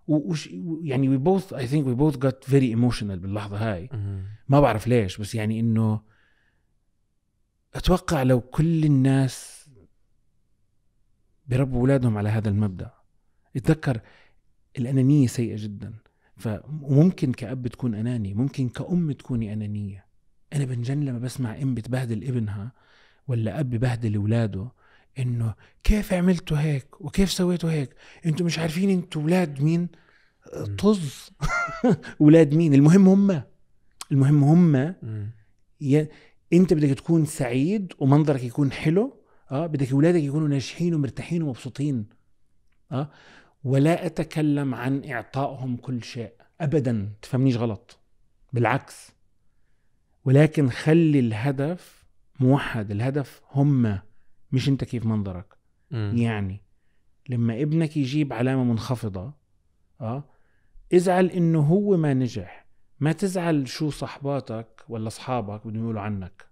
وش يعني وي بوث اي ثينك وي بوث جت فيري ايموشنال باللحظه هاي ما بعرف ليش بس يعني انه اتوقع لو كل الناس بربوا اولادهم على هذا المبدا اتذكر الانانيه سيئه جدا فممكن كاب تكون اناني ممكن كام تكوني انانيه انا بنجن لما بسمع ام بتبهدل ابنها ولا اب بهدل اولاده انه كيف عملتوا هيك وكيف سويتوا هيك انتوا مش عارفين انتوا اولاد مين طز اولاد مين المهم هم المهم هم ي... انت بدك تكون سعيد ومنظرك يكون حلو اه بدك اولادك يكونوا ناجحين ومرتاحين ومبسوطين اه ولا اتكلم عن اعطائهم كل شيء ابدا تفهمنيش غلط بالعكس ولكن خلي الهدف موحد الهدف هم مش انت كيف منظرك م. يعني لما ابنك يجيب علامه منخفضه اه ازعل انه هو ما نجح ما تزعل شو صحباتك ولا اصحابك بدهم يقولوا عنك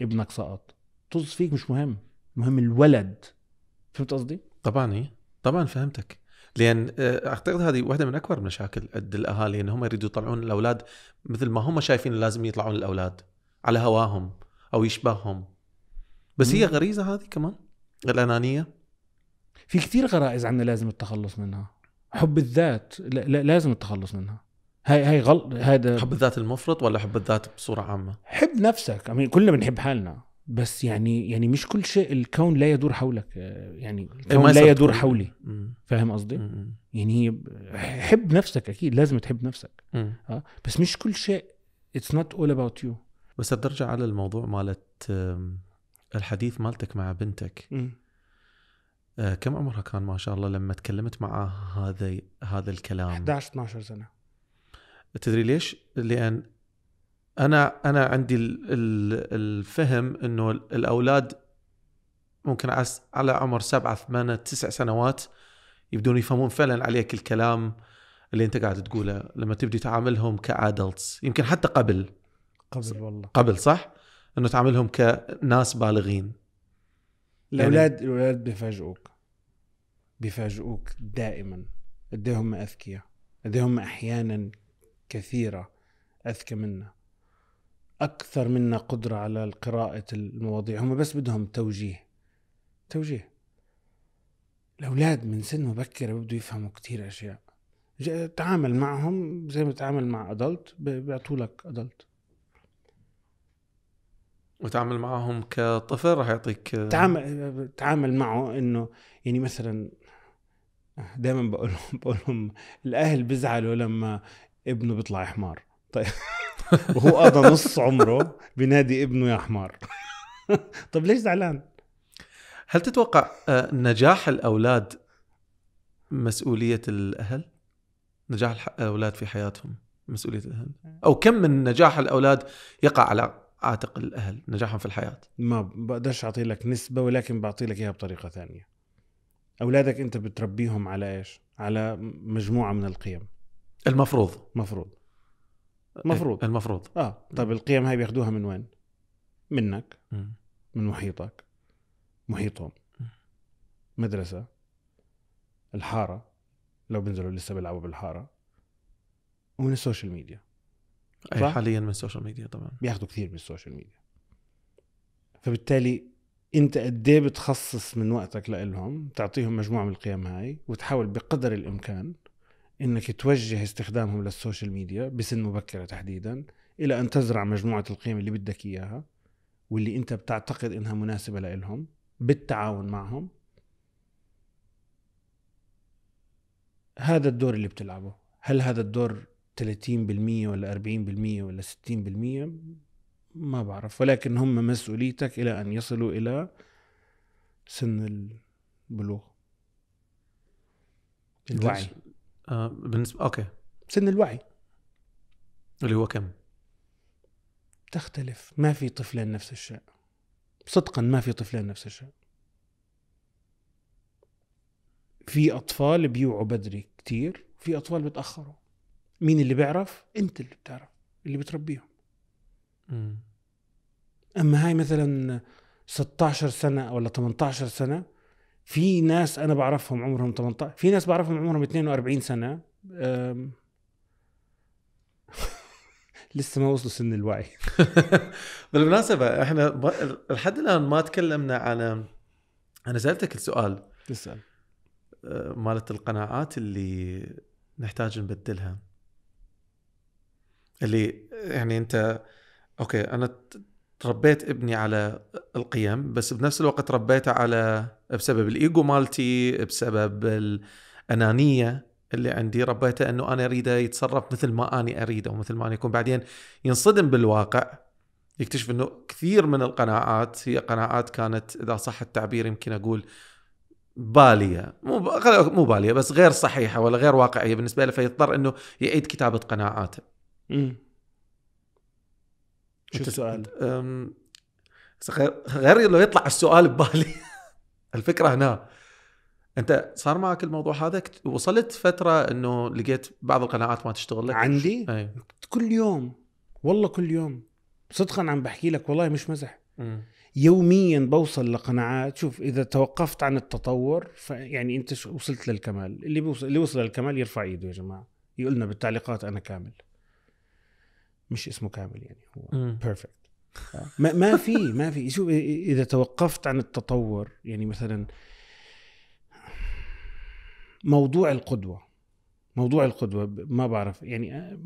ابنك سقط طز فيك مش مهم المهم الولد فهمت قصدي طبعا ايه طبعا فهمتك لان آه، اعتقد هذه واحده من اكبر مشاكل قد الاهالي ان هم يريدوا يطلعون الاولاد مثل ما هم شايفين لازم يطلعون الاولاد على هواهم او يشبههم بس هي غريزه هذه كمان الانانيه في كثير غرائز عندنا لازم التخلص منها حب الذات لا لازم التخلص منها هاي هاي غلط هذا حب الذات المفرط ولا حب الذات بصوره عامه حب نفسك يعني كلنا بنحب حالنا بس يعني يعني مش كل شيء الكون لا يدور حولك يعني الكون لا يدور حولي فاهم قصدي يعني هي حب نفسك اكيد لازم تحب نفسك م. آه، بس مش كل شيء اتس نوت اول اباوت يو بس بدي ارجع على الموضوع مالت الحديث مالتك مع بنتك م. آه كم عمرها كان ما شاء الله لما تكلمت معاه هذا هذا الكلام 11 12 سنه تدري ليش لان انا انا عندي الفهم انه الاولاد ممكن على عمر سبعة ثمانية تسع سنوات يبدون يفهمون فعلا عليك الكلام اللي انت قاعد تقوله لما تبدي تعاملهم كادلتس يمكن حتى قبل قبل والله قبل صح؟ انه تعاملهم كناس بالغين الاولاد يعني... الاولاد بيفاجئوك بيفاجئوك دائما قد إيه هم اذكياء قد إيه هم احيانا كثيره اذكى منا اكثر منا قدره على قراءه المواضيع هم بس بدهم توجيه توجيه الاولاد من سن مبكره بده يفهموا كثير اشياء تعامل معهم زي ما تتعامل مع ادلت بيعطوا لك ادلت وتعامل معهم كطفل راح يعطيك آه، تعامل تعامل معه انه يعني مثلا دائما بقول لهم بقول لهم الاهل بيزعلوا لما ابنه بيطلع حمار طيب وهو قضى نص عمره بنادي ابنه يا حمار طيب ليش زعلان؟ هل تتوقع آه، نجاح الاولاد مسؤوليه الاهل؟ نجاح الاولاد في حياتهم مسؤوليه الاهل؟ او كم من نجاح الاولاد يقع على اعتقل الاهل نجاحهم في الحياه ما بقدرش اعطي لك نسبه ولكن بعطي لك اياها بطريقه ثانيه اولادك انت بتربيهم على ايش على مجموعه من القيم المفروض مفروض مفروض المفروض اه طب القيم هاي بياخذوها من وين منك م. من محيطك محيطهم مدرسه الحاره لو بنزلوا لسه بيلعبوا بالحاره ومن السوشيال ميديا أي حاليا من السوشيال ميديا طبعا بياخذوا كثير من السوشيال ميديا فبالتالي انت قد ايه بتخصص من وقتك لهم تعطيهم مجموعه من القيم هاي وتحاول بقدر الامكان انك توجه استخدامهم للسوشيال ميديا بسن مبكره تحديدا الى ان تزرع مجموعه القيم اللي بدك اياها واللي انت بتعتقد انها مناسبه لهم بالتعاون معهم هذا الدور اللي بتلعبه هل هذا الدور 30% ولا 40% ولا 60% ما بعرف ولكن هم مسؤوليتك إلى أن يصلوا إلى سن البلوغ الوعي آه بالنسبة أوكي سن الوعي اللي هو كم؟ تختلف ما في طفلين نفس الشيء صدقا ما في طفلين نفس الشيء في أطفال بيوعوا بدري كتير في أطفال بتأخروا مين اللي بيعرف انت اللي بتعرف اللي بتربيهم اما هاي مثلا 16 سنه ولا 18 سنه في ناس انا بعرفهم عمرهم 18 في ناس بعرفهم عمرهم 42 سنه أم... لسه ما وصلوا سن الوعي بالمناسبة احنا ب... لحد الان ما تكلمنا على انا سالتك السؤال تسال آه، مالت القناعات اللي نحتاج نبدلها اللي يعني انت اوكي انا تربيت ابني على القيم بس بنفس الوقت ربيته على بسبب الايجو مالتي بسبب الانانيه اللي عندي ربيته انه انا اريده يتصرف مثل ما انا اريده ومثل ما انا يكون بعدين ينصدم بالواقع يكتشف انه كثير من القناعات هي قناعات كانت اذا صح التعبير يمكن اقول باليه مو مو باليه بس غير صحيحه ولا غير واقعيه بالنسبه له فيضطر انه يعيد كتابه قناعاته شو السؤال؟ غير لو يطلع السؤال ببالي الفكره هنا انت صار معك الموضوع هذا وصلت فتره انه لقيت بعض القناعات ما تشتغل لك عندي أي. كل يوم والله كل يوم صدقا عم بحكي لك والله مش مزح م. يوميا بوصل لقناعات شوف اذا توقفت عن التطور فيعني انت وصلت للكمال اللي بوصل اللي وصل للكمال يرفع ايده يا جماعه يقولنا بالتعليقات انا كامل مش اسمه كامل يعني هو بيرفكت آه. ما ما في ما في شوف اذا توقفت عن التطور يعني مثلا موضوع القدوه موضوع القدوه ما بعرف يعني آه،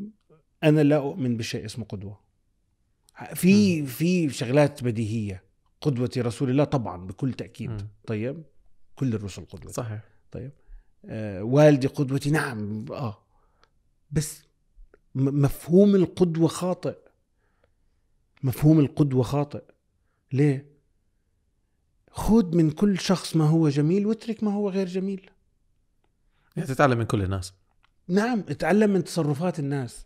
انا لا اؤمن بشيء اسمه قدوه آه، في في شغلات بديهيه قدوتي رسول الله طبعا بكل تاكيد طيب كل الرسل قدوتي صحيح طيب آه والدي قدوتي نعم اه بس مفهوم القدوة خاطئ مفهوم القدوة خاطئ ليه؟ خذ من كل شخص ما هو جميل واترك ما هو غير جميل يعني تتعلم من كل الناس نعم اتعلم من تصرفات الناس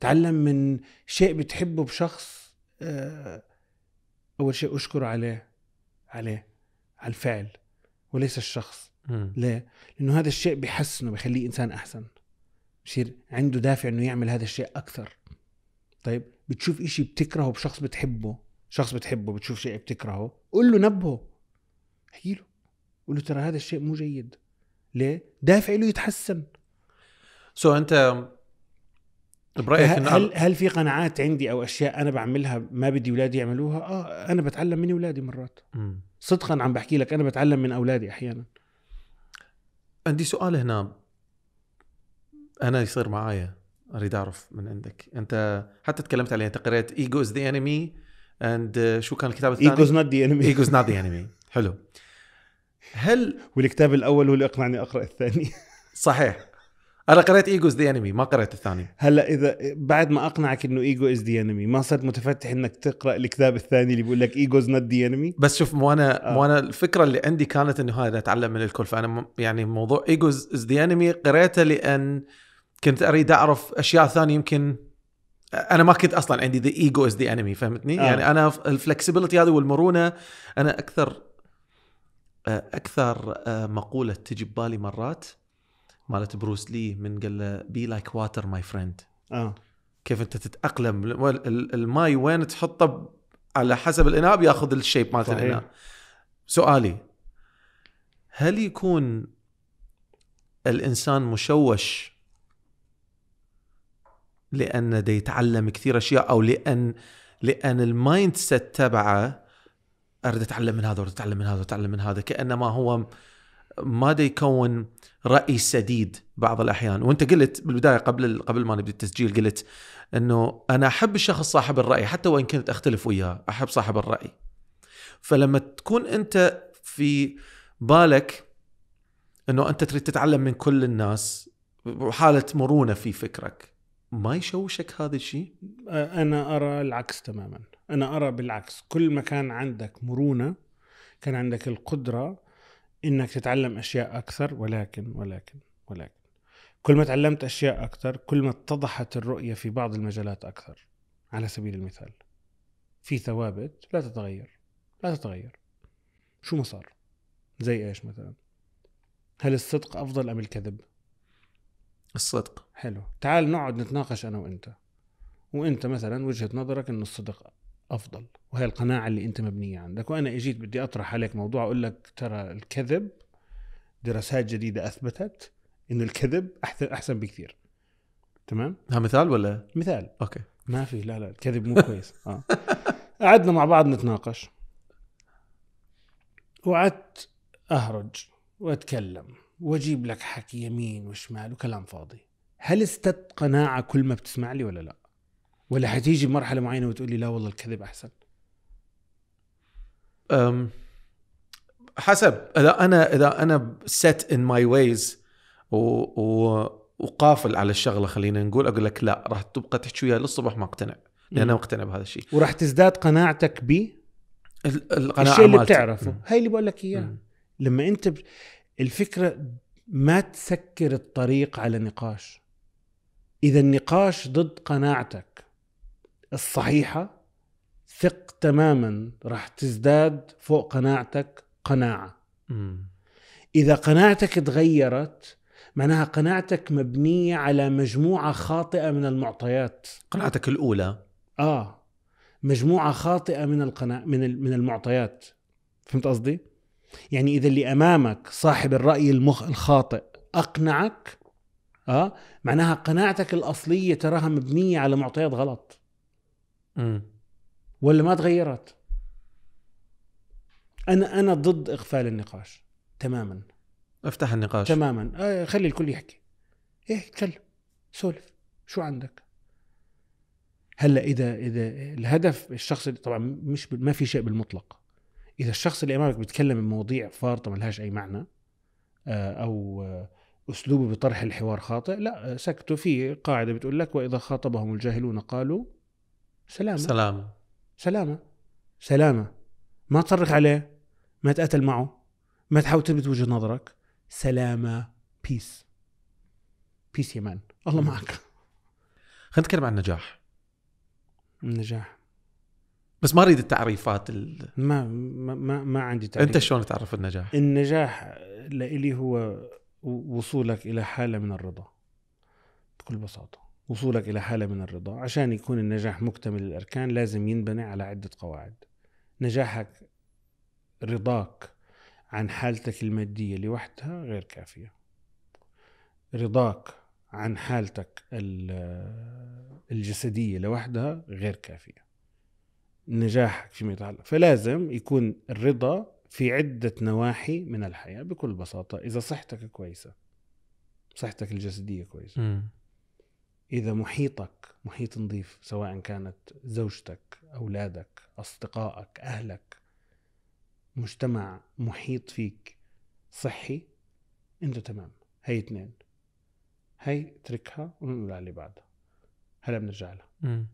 تعلم من شيء بتحبه بشخص آه، أول شيء أشكر عليه عليه على الفعل وليس الشخص م. ليه؟ لأنه هذا الشيء بيحسنه بيخليه إنسان أحسن بصير عنده دافع انه يعمل هذا الشيء اكثر طيب بتشوف إشي بتكرهه بشخص بتحبه شخص بتحبه بتشوف شيء بتكرهه قول له نبهه احكي له قول له ترى هذا الشيء مو جيد ليه دافع له يتحسن سو so, انت برايك هل, هل هل في قناعات عندي او اشياء انا بعملها ما بدي اولادي يعملوها اه انا بتعلم من اولادي مرات صدقا عم بحكي لك انا بتعلم من اولادي احيانا عندي سؤال هنا انا يصير معايا اريد اعرف من عندك انت حتى تكلمت عليه انت قريت ايجو از ذا انمي اند شو كان الكتاب الثاني؟ از نوت ذا انمي از نوت ذا انمي حلو هل والكتاب الاول هو اللي اقنعني اقرا الثاني صحيح انا قريت ايجو از ذا انمي ما قريت الثاني هلا اذا بعد ما اقنعك انه ايجو از ذا انمي ما صرت متفتح انك تقرا الكتاب الثاني اللي بيقول لك از نوت ذا انمي بس شوف مو انا آه. مو انا الفكره اللي عندي كانت انه هذا اتعلم من الكل فانا يعني موضوع ايجو از ذا انمي قريته لان آه كنت اريد اعرف اشياء ثانيه يمكن انا ما كنت اصلا عندي ذا ايجو از ذا انمي فهمتني؟ آه. يعني انا الفلكسبيتي هذه والمرونه انا اكثر آه، اكثر آه، مقوله تجي ببالي مرات مالت بروس لي من قال له بي لايك واتر ماي فريند كيف انت تتاقلم الماي وين تحطه على حسب الاناء بياخذ الشيب مالت الاناء سؤالي هل يكون الانسان مشوش لأن دا يتعلم كثير أشياء أو لأن لأن المايند سيت تبعه أريد أتعلم من هذا وأريد أتعلم من هذا اتعلم من هذا كأنما هو ما دا يكون رأي سديد بعض الأحيان وأنت قلت بالبداية قبل قبل ما نبدأ التسجيل قلت أنه أنا أحب الشخص صاحب الرأي حتى وإن كنت أختلف وياه أحب صاحب الرأي فلما تكون أنت في بالك أنه أنت تريد تتعلم من كل الناس وحالة مرونة في فكرك ما يشوشك هذا الشيء؟ انا ارى العكس تماما انا ارى بالعكس كل ما كان عندك مرونه كان عندك القدره انك تتعلم اشياء اكثر ولكن ولكن ولكن كل ما تعلمت اشياء اكثر كل ما اتضحت الرؤيه في بعض المجالات اكثر على سبيل المثال في ثوابت لا تتغير لا تتغير شو ما صار زي ايش مثلا هل الصدق افضل ام الكذب الصدق حلو تعال نقعد نتناقش انا وانت وانت مثلا وجهه نظرك انه الصدق افضل وهي القناعه اللي انت مبنيه عندك وانا اجيت بدي اطرح عليك موضوع اقول لك ترى الكذب دراسات جديده اثبتت انه الكذب احسن احسن بكثير تمام ها مثال ولا مثال اوكي ما في لا لا الكذب مو كويس اه قعدنا مع بعض نتناقش وقعدت اهرج واتكلم واجيب لك حكي يمين وشمال وكلام فاضي هل استدت قناعه كل ما بتسمع لي ولا لا ولا حتيجي مرحله معينه وتقول لي لا والله الكذب احسن أم حسب اذا انا اذا انا set in my ways و, و وقافل على الشغله خلينا نقول اقول لك لا راح تبقى تحكي وياي للصبح ما اقتنع لان انا مقتنع بهذا الشيء وراح تزداد قناعتك ب القناعه الشيء اللي بتعرفه هاي اللي بقول لك اياه لما انت ب... الفكره ما تسكر الطريق على نقاش اذا النقاش ضد قناعتك الصحيحه ثق تماما راح تزداد فوق قناعتك قناعه اذا قناعتك تغيرت معناها قناعتك مبنيه على مجموعه خاطئه من المعطيات قناعتك الاولى اه مجموعه خاطئه من القناع من من المعطيات فهمت قصدي يعني اذا اللي امامك صاحب الراي المخ الخاطئ اقنعك اه معناها قناعتك الاصليه تراها مبنيه على معطيات غلط م. ولا ما تغيرت انا انا ضد اغفال النقاش تماما افتح النقاش تماما آه خلي الكل يحكي ايه تكلم سولف شو عندك هلا اذا اذا الهدف الشخص طبعا مش ما في شيء بالمطلق اذا الشخص اللي امامك بيتكلم بمواضيع فارطه ما لهاش اي معنى آه، او آه، اسلوبه بطرح الحوار خاطئ لا آه، سكتوا في قاعده بتقول لك واذا خاطبهم الجاهلون قالوا سلامه سلامه سلامه سلامه ما تصرخ عليه ما تقاتل معه ما تحاول تثبت وجهه نظرك سلامه بيس بيس يا مان الله معك خلينا نتكلم عن النجاح النجاح بس ما اريد التعريفات ال... ما ما ما عندي تعريف انت شلون تعرف النجاح؟ النجاح لإلي هو وصولك الى حاله من الرضا بكل بساطه وصولك الى حاله من الرضا عشان يكون النجاح مكتمل الاركان لازم ينبني على عده قواعد نجاحك رضاك عن حالتك الماديه لوحدها غير كافيه رضاك عن حالتك الجسديه لوحدها غير كافيه النجاح فيما يتعلق فلازم يكون الرضا في عدة نواحي من الحياة بكل بساطة إذا صحتك كويسة صحتك الجسدية كويسة م. إذا محيطك محيط نظيف سواء كانت زوجتك أولادك أصدقائك أهلك مجتمع محيط فيك صحي أنت تمام هي اثنين هي اتركها ونقول على اللي بعدها هلا بنرجع لها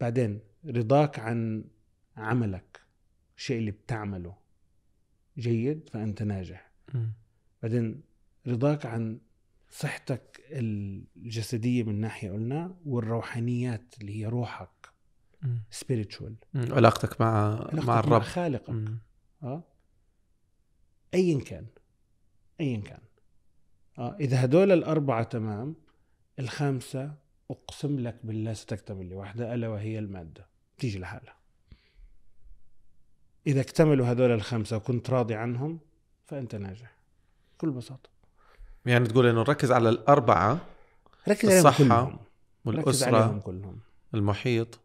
بعدين رضاك عن عملك الشيء اللي بتعمله جيد فانت ناجح م. بعدين رضاك عن صحتك الجسديه من ناحيه قلنا والروحانيات اللي هي روحك سبيريتشوال علاقتك مع علاقتك مع الرب مع خالقك م. اه ايا كان ايا كان اه اذا هدول الاربعه تمام الخامسه اقسم لك بالله ستكتمل لوحدها الا وهي الماده تيجي لحالها اذا اكتملوا هذول الخمسه وكنت راضي عنهم فانت ناجح بكل بساطه يعني تقول انه نركز على الاربعه ركز الصحه عليهم كلهم. والاسره ركز عليهم كلهم المحيط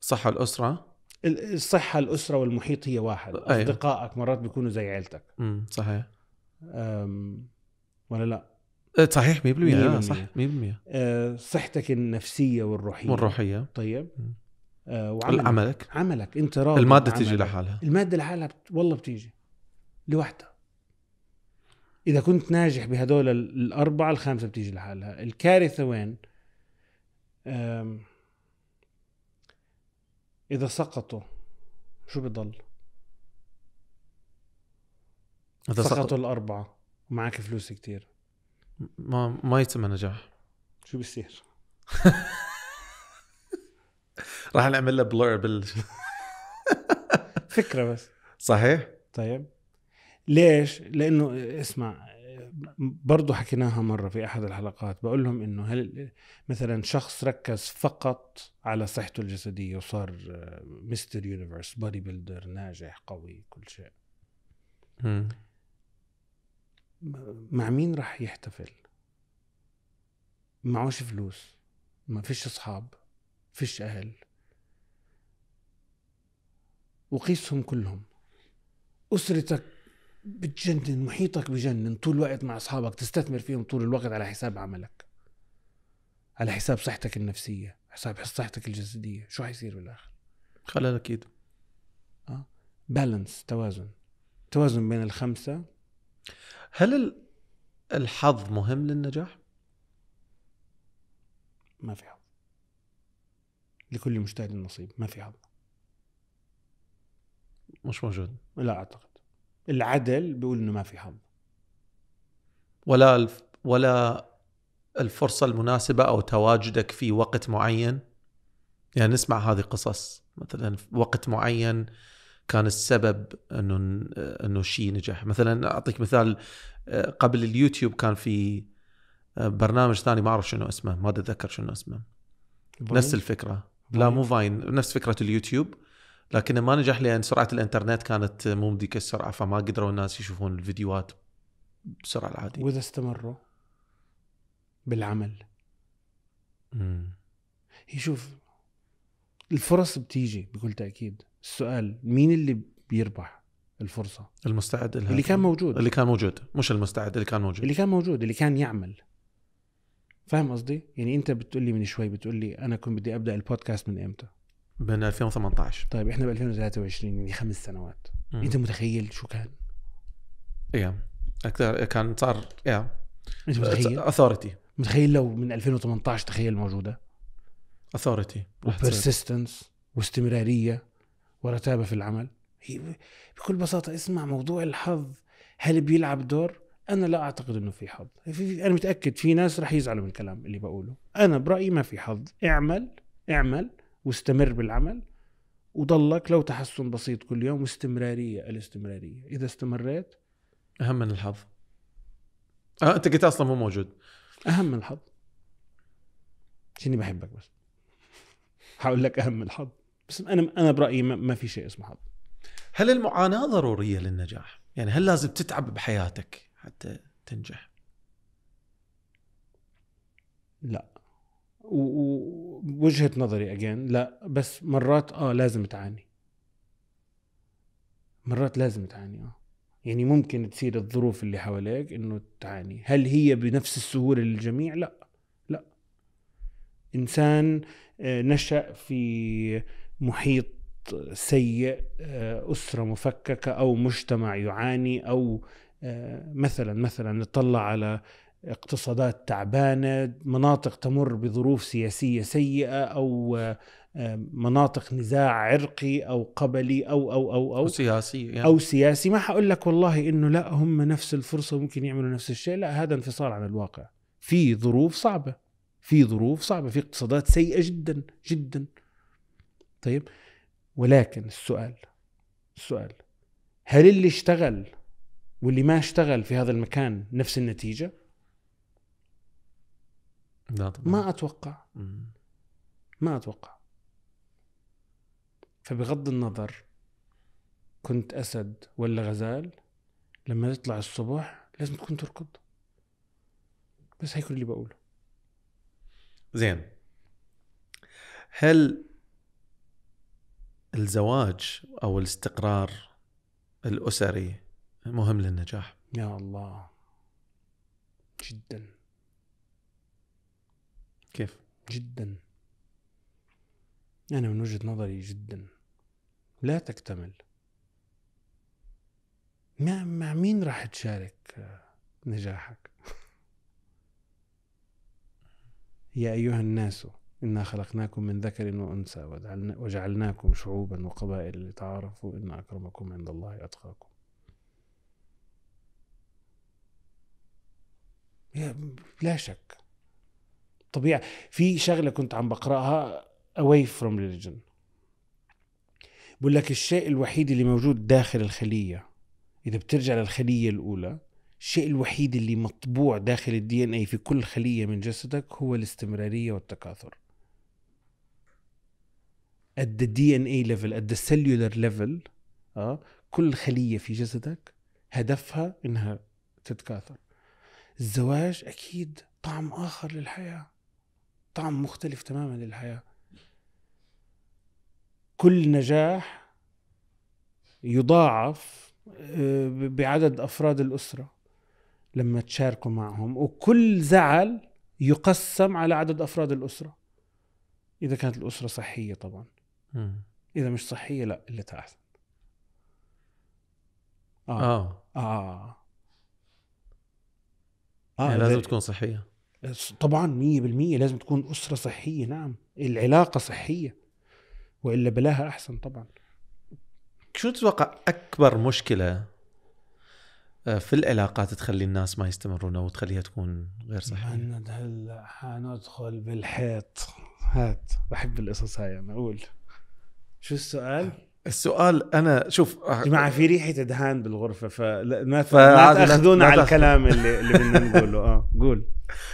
الصحه والاسره الصحه الاسره والمحيط هي واحد أيوة. اصدقائك مرات بيكونوا زي عيلتك امم صحيح أم ولا لا آه، صحيح 100% نعم، أيوة، آه صح 100% صحتك النفسيه والروحيه والروحيه طيب آه وعملك عملك عملك انت راضي الماده عملك. تيجي لحالها الماده لحالها بت... والله بتيجي لوحدها اذا كنت ناجح بهدول الاربعه الخامسه بتيجي لحالها الكارثه وين آم... اذا سقطوا شو بضل اذا سقطوا الاربعه ومعك فلوس كتير ما ما يتسمى نجاح شو بيصير؟ راح نعمل له بلور بال فكره بس صحيح طيب ليش؟ لانه اسمع برضه حكيناها مره في احد الحلقات بقول لهم انه هل مثلا شخص ركز فقط على صحته الجسديه وصار مستر يونيفرس بودي بيلدر ناجح قوي كل شيء مع مين راح يحتفل معوش فلوس ما فيش اصحاب فيش اهل وقيسهم كلهم اسرتك بتجنن محيطك بجنن طول الوقت مع اصحابك تستثمر فيهم طول الوقت على حساب عملك على حساب صحتك النفسيه حساب صحتك الجسديه شو حيصير بالاخر خلل اكيد اه بالانس توازن توازن بين الخمسه هل الحظ مهم للنجاح؟ ما في حظ لكل مجتهد نصيب ما في حظ مش موجود لا اعتقد العدل بيقول انه ما في حظ ولا الف... ولا الفرصة المناسبة أو تواجدك في وقت معين يعني نسمع هذه قصص مثلا في وقت معين كان السبب انه انه شيء نجح مثلا اعطيك مثال آه، قبل اليوتيوب كان في آه، برنامج ثاني ما اعرف شنو اسمه ما اتذكر شنو اسمه بوين. نفس الفكره بوين. لا مو فاين نفس فكره اليوتيوب لكنه ما نجح لان سرعه الانترنت كانت مو مديك السرعه فما قدروا الناس يشوفون الفيديوهات بسرعه العاديه واذا استمروا بالعمل امم يشوف الفرص بتيجي بكل تاكيد السؤال مين اللي بيربح الفرصه المستعد لها اللي كان موجود اللي كان موجود مش المستعد اللي كان موجود اللي كان موجود اللي كان يعمل فاهم قصدي يعني انت بتقول لي من شوي بتقول لي انا كنت بدي ابدا البودكاست من امتى من 2018 طيب احنا ب 2023 يعني خمس سنوات م. انت متخيل شو كان ايه اكثر كان صار ايه انت متخيل اثوريتي متخيل لو من 2018 تخيل موجوده اثوريتي وبرسيستنس واستمراريه ورتابة في العمل هي بكل بساطة اسمع موضوع الحظ هل بيلعب دور؟ أنا لا أعتقد إنه في حظ أنا متأكد في ناس رح يزعلوا من الكلام اللي بقوله أنا برأيي ما في حظ اعمل اعمل واستمر بالعمل وضلك لو تحسن بسيط كل يوم واستمرارية الاستمرارية إذا استمريت أهم من الحظ أه أنت قلت أصلا مو موجود أهم من الحظ عشان بحبك بس حقول لك أهم من الحظ بس انا انا برايي ما في شيء اسمه حظ هل المعاناه ضروريه للنجاح؟ يعني هل لازم تتعب بحياتك حتى تنجح؟ لا ووجهه نظري اجين لا بس مرات اه لازم تعاني مرات لازم تعاني اه يعني ممكن تصير الظروف اللي حواليك انه تعاني هل هي بنفس السهوله للجميع لا لا انسان آه، نشا في محيط سيء آه، أسرة مفككة أو مجتمع يعاني أو آه، مثلا مثلا نطلع على اقتصادات تعبانة مناطق تمر بظروف سياسية سيئة أو آه، مناطق نزاع عرقي أو قبلي أو أو أو أو سياسي يعني. أو سياسي ما حقول لك والله إنه لا هم نفس الفرصة ممكن يعملوا نفس الشيء لا هذا انفصال عن الواقع في ظروف صعبة في ظروف صعبة في اقتصادات سيئة جدا جدا طيب ولكن السؤال السؤال هل اللي اشتغل واللي ما اشتغل في هذا المكان نفس النتيجة؟ لا طبعا. ما أتوقع ما أتوقع فبغض النظر كنت أسد ولا غزال لما تطلع الصبح لازم تكون تركض بس هيك اللي بقوله زين هل الزواج او الاستقرار الاسري مهم للنجاح يا الله جدا كيف جدا انا من وجهه نظري جدا لا تكتمل مع مع مين راح تشارك نجاحك يا ايها الناس إنا خلقناكم من ذكر وأنثى وجعلناكم شعوبا وقبائل لتعارفوا إن أكرمكم عند الله أتقاكم لا شك طبيعة في شغلة كنت عم بقرأها away from religion بقول لك الشيء الوحيد اللي موجود داخل الخلية إذا بترجع للخلية الأولى الشيء الوحيد اللي مطبوع داخل الدي ان اي في كل خلية من جسدك هو الاستمرارية والتكاثر at the DNA level at the cellular level اه كل خلية في جسدك هدفها انها تتكاثر الزواج اكيد طعم اخر للحياة طعم مختلف تماما للحياة كل نجاح يضاعف آه، بعدد افراد الاسره لما تشاركوا معهم وكل زعل يقسم على عدد افراد الاسره اذا كانت الاسره صحيه طبعا اذا مش صحيه لا اللي احسن اه اه اه, آه. يعني آه، لازم تكون صحيه طبعا 100% لازم تكون اسره صحيه نعم العلاقه صحيه والا بلاها احسن طبعا شو تتوقع اكبر مشكله آه، في العلاقات تخلي الناس ما يستمرون او تخليها تكون غير صحيه؟ هلا حندخل بالحيط هات بحب القصص هاي انا اقول شو السؤال؟ السؤال انا شوف آه، جماعه في ريحه ادهان بالغرفه فما ف... ما تاخذونا على الكلام اللي اللي بدنا نقوله اه قول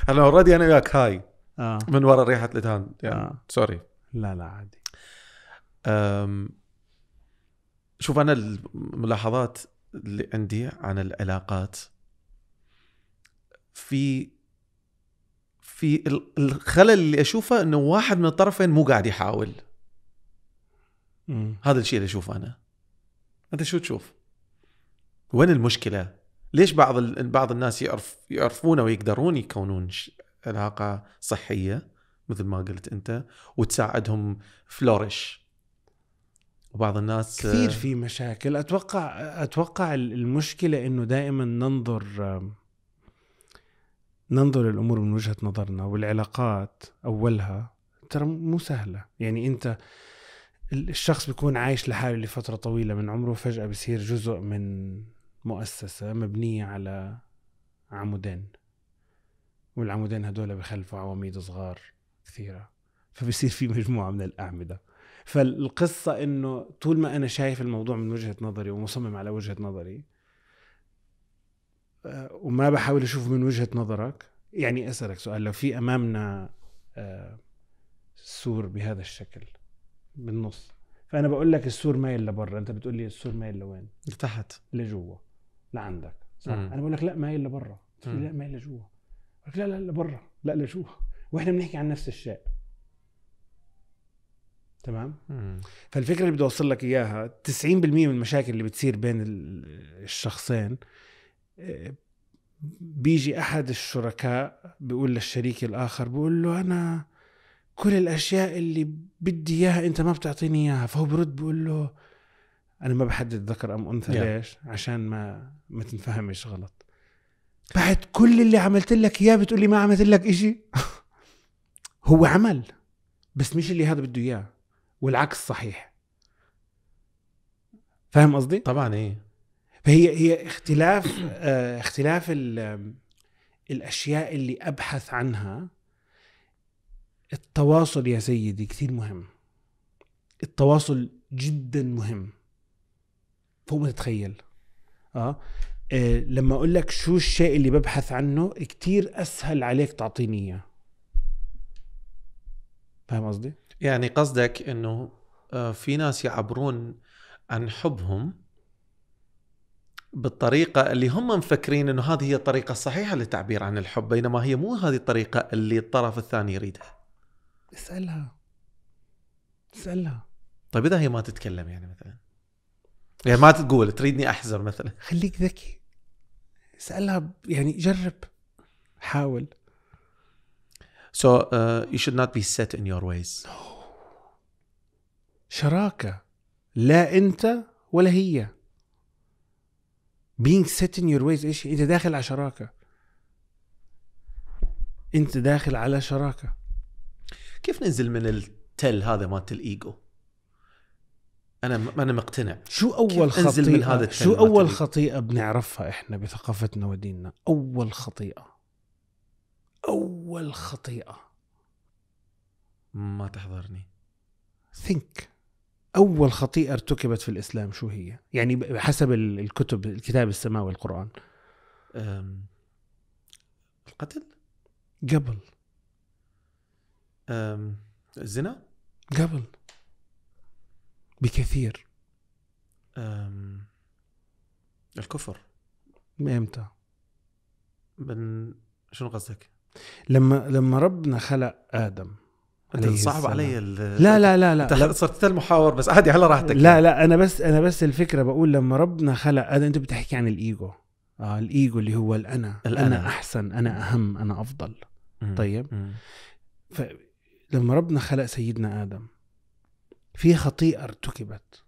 هلا اوريدي انا وياك هاي آه. من وراء ريحه الادهان يعني آه. سوري لا لا عادي أم... شوف انا الملاحظات اللي عندي عن العلاقات في في الخلل اللي اشوفه انه واحد من الطرفين مو قاعد يحاول مم. هذا الشيء اللي اشوفه انا انت شو تشوف وين المشكله ليش بعض بعض الناس يعرف يعرفون ويقدرون يكونون علاقه صحيه مثل ما قلت انت وتساعدهم فلورش وبعض الناس كثير في مشاكل اتوقع اتوقع المشكله انه دائما ننظر ننظر الامور من وجهه نظرنا والعلاقات اولها ترى مو سهله يعني انت الشخص بيكون عايش لحاله لفترة طويلة من عمره فجأة بصير جزء من مؤسسة مبنية على عمودين والعمودين هدول بخلفوا عواميد صغار كثيرة فبصير في مجموعة من الأعمدة فالقصة إنه طول ما أنا شايف الموضوع من وجهة نظري ومصمم على وجهة نظري آه، وما بحاول أشوفه من وجهة نظرك يعني أسألك سؤال لو في أمامنا آه، سور بهذا الشكل بالنص فانا بقول لك السور مايل لبرا انت بتقول لي السور مايل لوين لتحت لجوه لعندك صح انا بقول لك لا مايل لبرا لا مايل لجوه لك لا لا لبرا لا لجوه واحنا بنحكي عن نفس الشيء تمام مم. فالفكره اللي بدي اوصل لك اياها 90% من المشاكل اللي بتصير بين الشخصين آه، بيجي احد الشركاء بيقول للشريك الاخر بيقول له انا كل الاشياء اللي بدي اياها انت ما بتعطيني اياها فهو برد بقول له انا ما بحدد ذكر ام انثى yeah. ليش عشان ما ما تنفهمش غلط بعد كل اللي عملت لك اياه بتقول لي ما عملت لك شيء هو عمل بس مش اللي هذا بده اياه والعكس صحيح فاهم قصدي طبعا ايه فهي هي اختلاف آه اختلاف الاشياء اللي ابحث عنها التواصل يا سيدي كثير مهم التواصل جدا مهم فوق ما تتخيل آه؟, اه لما اقول لك شو الشيء اللي ببحث عنه كثير اسهل عليك تعطيني اياه فاهم قصدي يعني قصدك انه آه، في ناس يعبرون عن حبهم بالطريقة اللي هم مفكرين انه هذه هي الطريقة الصحيحة للتعبير عن الحب بينما هي مو هذه الطريقة اللي الطرف الثاني يريدها اسالها اسالها طيب اذا هي ما تتكلم يعني مثلا يعني ما تقول تريدني احزر مثلا خليك ذكي اسالها يعني جرب حاول So uh, you should not be set in your ways. No. شراكة لا أنت ولا هي. Being set in your ways إيش؟ أنت داخل على شراكة. أنت داخل على شراكة. كيف ننزل من التل هذا مالت الايجو انا ما انا مقتنع شو اول خطيئه انزل من هذا شو اول خطيئه بنعرفها احنا بثقافتنا وديننا اول خطيئه اول خطيئه ما تحضرني ثينك اول خطيئه ارتكبت في الاسلام شو هي يعني حسب الكتب الكتاب السماوي القران القتل قبل الزنا؟ قبل بكثير أم الكفر امتى؟ من شنو قصدك؟ لما لما ربنا خلق ادم انت صعب علي لا لا لا لا انت صرت المحاور بس عادي على راحتك لا يعني. لا انا بس انا بس الفكره بقول لما ربنا خلق ادم انت بتحكي عن الايجو اه الايجو اللي هو الانا الأنا. انا احسن انا اهم انا افضل مم طيب مم ف لما ربنا خلق سيدنا آدم في خطيئة ارتكبت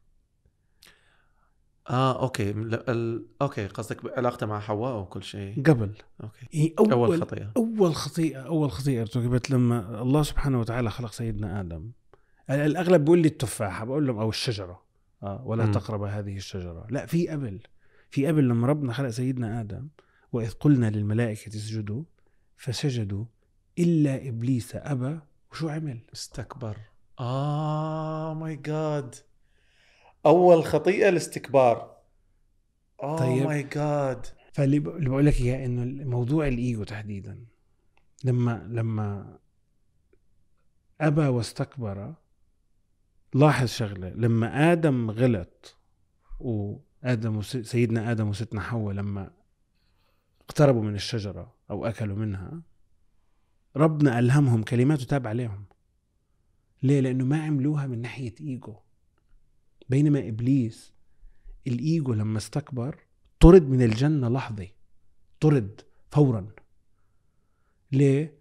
اه اوكي ال... اوكي قصدك علاقته مع حواء وكل شيء قبل اوكي هي يعني أول, اول خطيئه اول خطيئه اول خطيئه ارتكبت لما الله سبحانه وتعالى خلق سيدنا ادم الاغلب بيقول لي التفاحه بقول لهم او الشجره آه ولا م. تقرب هذه الشجره لا في قبل في قبل لما ربنا خلق سيدنا ادم واذ قلنا للملائكه اسجدوا فسجدوا الا ابليس ابى وشو عمل؟ استكبر اه ماي جاد اول خطيئه الاستكبار اه طيب. ماي جاد فاللي بقول لك اياه انه موضوع الايجو تحديدا لما لما ابى واستكبر لاحظ شغله لما ادم غلط وادم سيدنا ادم وستنا حواء لما اقتربوا من الشجره او اكلوا منها ربنا ألهمهم كلمات وتاب عليهم ليه؟ لأنه ما عملوها من ناحية إيجو بينما إبليس الإيجو لما استكبر طرد من الجنة لحظي طرد فورا ليه؟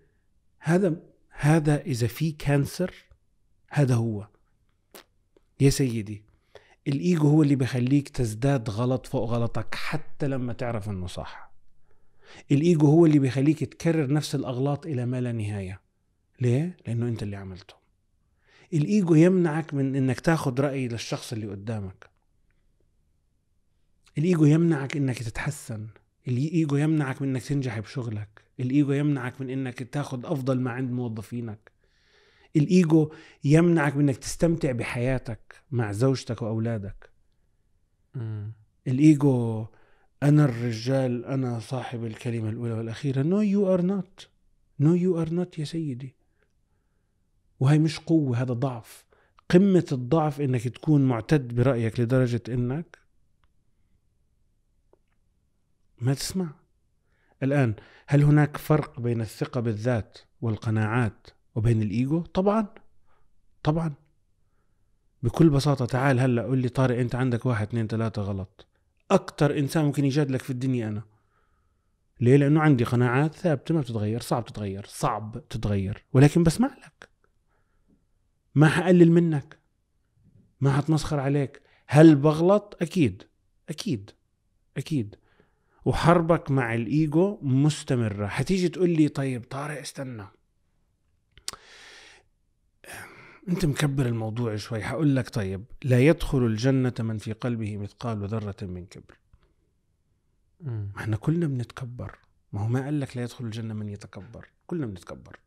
هذا هذا إذا في كانسر هذا هو يا سيدي الإيجو هو اللي بخليك تزداد غلط فوق غلطك حتى لما تعرف أنه صح الايجو هو اللي بيخليك تكرر نفس الاغلاط الى ما لا نهايه ليه لانه انت اللي عملته الايجو يمنعك من انك تاخد راي للشخص اللي قدامك الايجو يمنعك انك تتحسن الايجو يمنعك من انك تنجح بشغلك الايجو يمنعك من انك تاخد افضل ما عند موظفينك الايجو يمنعك من انك تستمتع بحياتك مع زوجتك واولادك الايجو أنا الرجال أنا صاحب الكلمة الأولى والأخيرة نو يو ار نوت نو يو ار نوت يا سيدي وهي مش قوة هذا ضعف قمة الضعف إنك تكون معتد برأيك لدرجة إنك ما تسمع الآن هل هناك فرق بين الثقة بالذات والقناعات وبين الإيجو؟ طبعا طبعا بكل بساطة تعال هلأ قول لي طارق أنت عندك واحد اثنين ثلاثة غلط اكثر انسان ممكن يجادلك في الدنيا انا ليه لانه عندي قناعات ثابته ما بتتغير صعب تتغير صعب تتغير ولكن بسمع لك ما حقلل منك ما حتمسخر عليك هل بغلط اكيد اكيد اكيد وحربك مع الايجو مستمره حتيجي تقول لي طيب طارق استنى انت مكبر الموضوع شوي هقول لك طيب لا يدخل الجنة من في قلبه مثقال ذرة من كبر ما احنا كلنا بنتكبر ما هو ما قال لك لا يدخل الجنة من يتكبر كلنا بنتكبر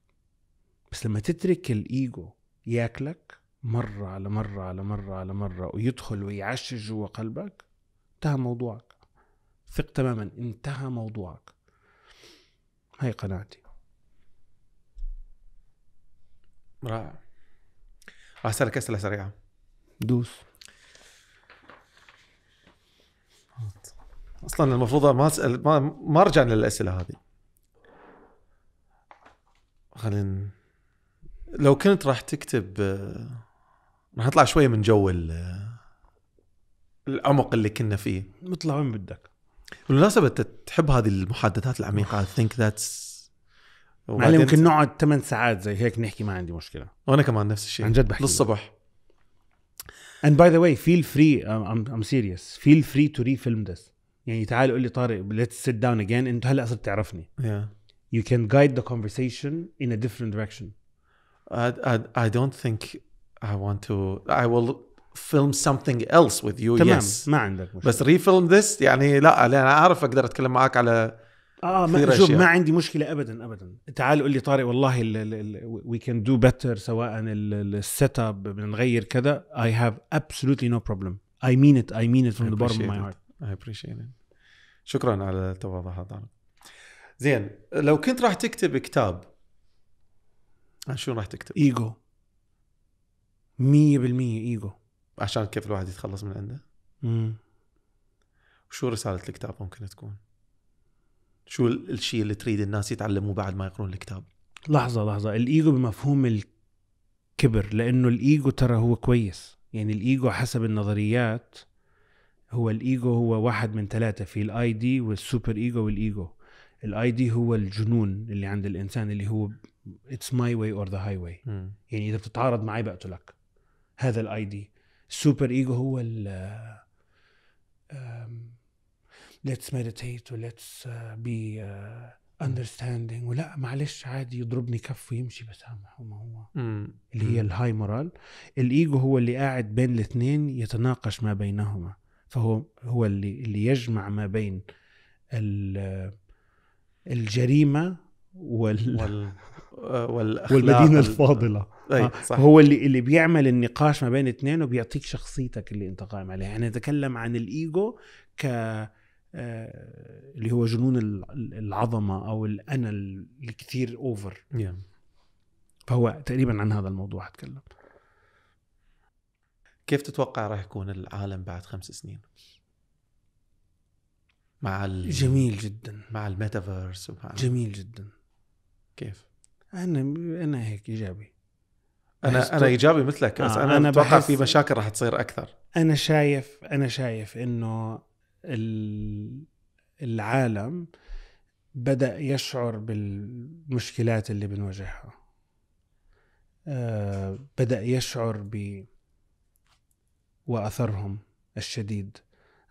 بس لما تترك الايجو ياكلك مرة على مرة على مرة على مرة ويدخل ويعشش جوا قلبك انتهى موضوعك ثق تماما انتهى موضوعك هاي قناعتي رائع اسالك اسئله سريعه دوس اصلا المفروض ما اسال ما, ما رجعنا للاسئله هذه خلينا لو كنت راح تكتب آه، راح نطلع شويه من جو آه، العمق اللي كنا فيه نطلع وين بدك بالمناسبة انت تحب هذه المحادثات العميقة ثينك ذاتس معلم ممكن نقعد 8 ساعات زي هيك نحكي ما عندي مشكله وانا كمان نفس الشيء عن جد بحكي للصبح اند باي ذا واي فيل فري ام سيريس فيل فري تو ري فيلم ذس يعني تعال قول لي طارق ليتس سيت داون اجين انت هلا صرت تعرفني يو كان جايد ذا كونفرسيشن ان ا ديفرنت دايركشن دونت ثينك اي I تو اي ويل فيلم film something else with you تمام yes. ما عندك مشكلة. بس ريفيلم ذس يعني لا انا اعرف اقدر اتكلم معك على آه،, اه ما, شوف ما عندي مشكله ابدا ابدا تعال قول لي طارق والله وي كان دو بيتر سواء السيت اب بدنا نغير كذا اي هاف ابسولوتلي نو بروبلم اي مين ات اي مين ات فروم ذا بottom اوف ماي هارت اي ابريشيت شكرا على التواضع هذا زين لو كنت راح تكتب كتاب عن شو راح تكتب؟ ايجو 100% ايجو عشان كيف الواحد يتخلص من عنده؟ امم شو رسالة الكتاب ممكن تكون؟ شو الشيء اللي تريد الناس يتعلموه بعد ما يقرون الكتاب لحظه لحظه الايجو بمفهوم الكبر لانه الايجو ترى هو كويس يعني الايجو حسب النظريات هو الايجو هو واحد من ثلاثه في الاي دي والسوبر ايجو والايجو الاي دي هو الجنون اللي عند الانسان اللي هو اتس ماي واي اور ذا هاي واي يعني اذا بتتعارض معي بقتلك هذا الاي دي السوبر ايجو هو ال ليتس ميديتيت وليتس بي اندرستاندينج ولا معلش عادي يضربني كف ويمشي بسامحه ما هو مم. اللي هي الهاي مورال الايجو هو اللي قاعد بين الاثنين يتناقش ما بينهما فهو هو اللي اللي يجمع ما بين الجريمه وال, وال... آه، والمدينه الفاضله أي آه، صح. هو اللي اللي بيعمل النقاش ما بين اثنين وبيعطيك شخصيتك اللي انت قائم عليها يعني نتكلم عن الايجو ك آه، اللي هو جنون العظمه او الانا الكثير اوفر yeah. فهو تقريبا عن هذا الموضوع اتكلم كيف تتوقع راح يكون العالم بعد خمس سنين؟ مع ال... جميل جدا مع الميتافيرس ومع جميل جدا كيف؟ انا انا هيك ايجابي انا انا ايجابي مثلك بس آه انا, أنا بحس... في مشاكل راح تصير اكثر انا شايف انا شايف انه العالم بدأ يشعر بالمشكلات اللي بنواجهها آه، بدأ يشعر ب وأثرهم الشديد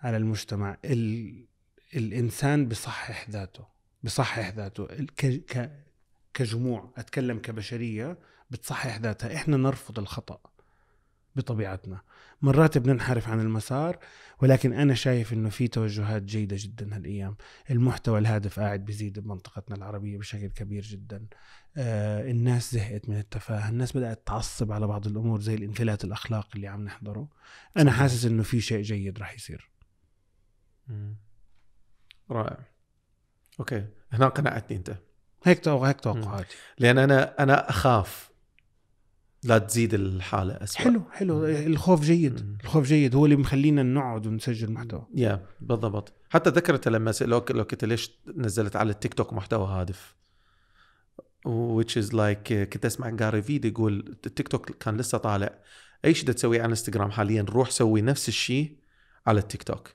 على المجتمع ال... الإنسان بصحح ذاته بصحح ذاته ك... ك... كجموع أتكلم كبشرية بتصحح ذاتها إحنا نرفض الخطأ بطبيعتنا مرات بننحرف عن المسار ولكن أنا شايف أنه في توجهات جيدة جدا هالأيام المحتوى الهادف قاعد بيزيد بمنطقتنا العربية بشكل كبير جدا آه الناس زهقت من التفاهة الناس بدأت تعصب على بعض الأمور زي الانفلات الأخلاقي اللي عم نحضره أنا حاسس أنه في شيء جيد راح يصير رائع أوكي هنا قنعتني أنت هيك هيك توقعاتي لأن أنا أنا أخاف لا تزيد الحاله أسوأ حلو حلو الخوف جيد الخوف جيد هو اللي مخلينا نقعد ونسجل محتوى يا yeah, بالضبط حتى ذكرت لما سالوك لو كنت ليش نزلت على التيك توك محتوى هادف which is like كنت اسمع جاري فيد يقول التيك توك كان لسه طالع ايش شيء تسوي على انستغرام حاليا روح سوي نفس الشيء على التيك توك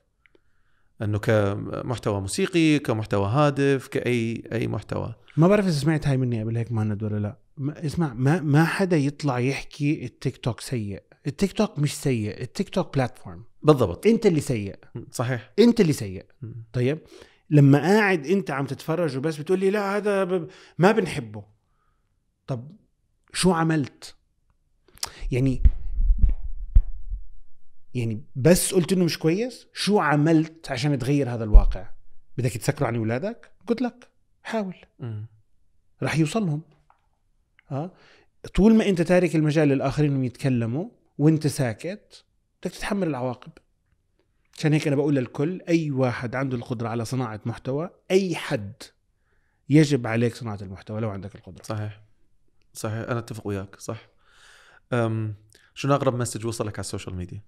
انه كمحتوى موسيقي كمحتوى هادف كاي اي محتوى ما بعرف اذا سمعت هاي مني قبل هيك مهند ولا لا ما اسمع ما ما حدا يطلع يحكي التيك توك سيء التيك توك مش سيء التيك توك بلاتفورم بالضبط انت اللي سيء صحيح انت اللي سيء طيب لما قاعد انت عم تتفرج وبس بتقول لي لا هذا ب... ما بنحبه طب شو عملت يعني يعني بس قلت انه مش كويس شو عملت عشان تغير هذا الواقع بدك تسكروا عن اولادك قلت لك حاول رح يوصلهم طول ما انت تارك المجال للاخرين انهم يتكلموا وانت ساكت بدك تتحمل العواقب عشان هيك انا بقول للكل اي واحد عنده القدره على صناعه محتوى اي حد يجب عليك صناعه المحتوى لو عندك القدره صحيح صحيح انا اتفق وياك صح أم شنو اغرب مسج وصلك على السوشيال ميديا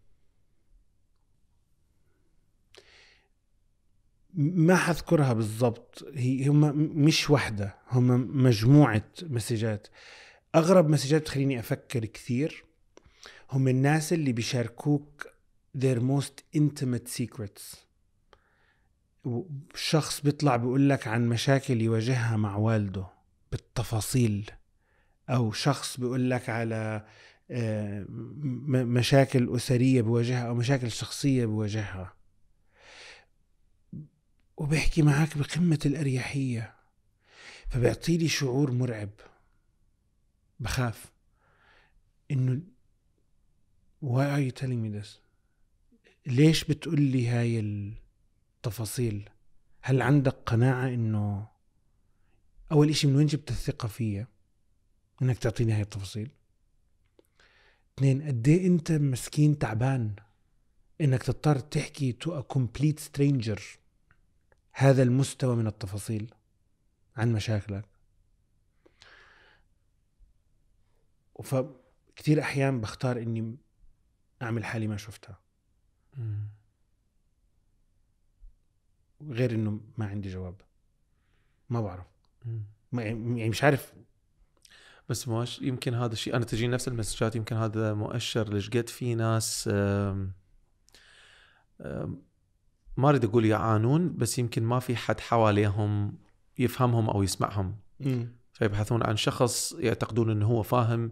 ما حذكرها بالضبط هي هم مش وحده هم مجموعه مسجات اغرب مسجات تخليني افكر كثير هم الناس اللي بيشاركوك their most intimate secrets شخص بيطلع بيقول لك عن مشاكل يواجهها مع والده بالتفاصيل او شخص بيقول لك على آه، مشاكل اسريه بواجهها او مشاكل شخصيه بواجهها وبحكي معك بقمة الأريحية فبيعطيلي شعور مرعب بخاف إنه why are you telling me this ليش بتقول لي هاي التفاصيل هل عندك قناعة إنه أول إشي من وين جبت الثقة فيا إنك تعطيني هاي التفاصيل اثنين قد ايه انت مسكين تعبان انك تضطر تحكي تو ا كومبليت سترينجر هذا المستوى من التفاصيل عن مشاكلك فكتير أحيان بختار إني أعمل حالي ما شفتها غير إنه ما عندي جواب ما بعرف يعني،, يعني مش عارف بس مش يمكن هذا الشيء انا تجيني نفس المسجات يمكن هذا مؤشر لشقد في ناس آم آم ما اريد اقول يعانون بس يمكن ما في حد حواليهم يفهمهم او يسمعهم م. فيبحثون عن شخص يعتقدون انه هو فاهم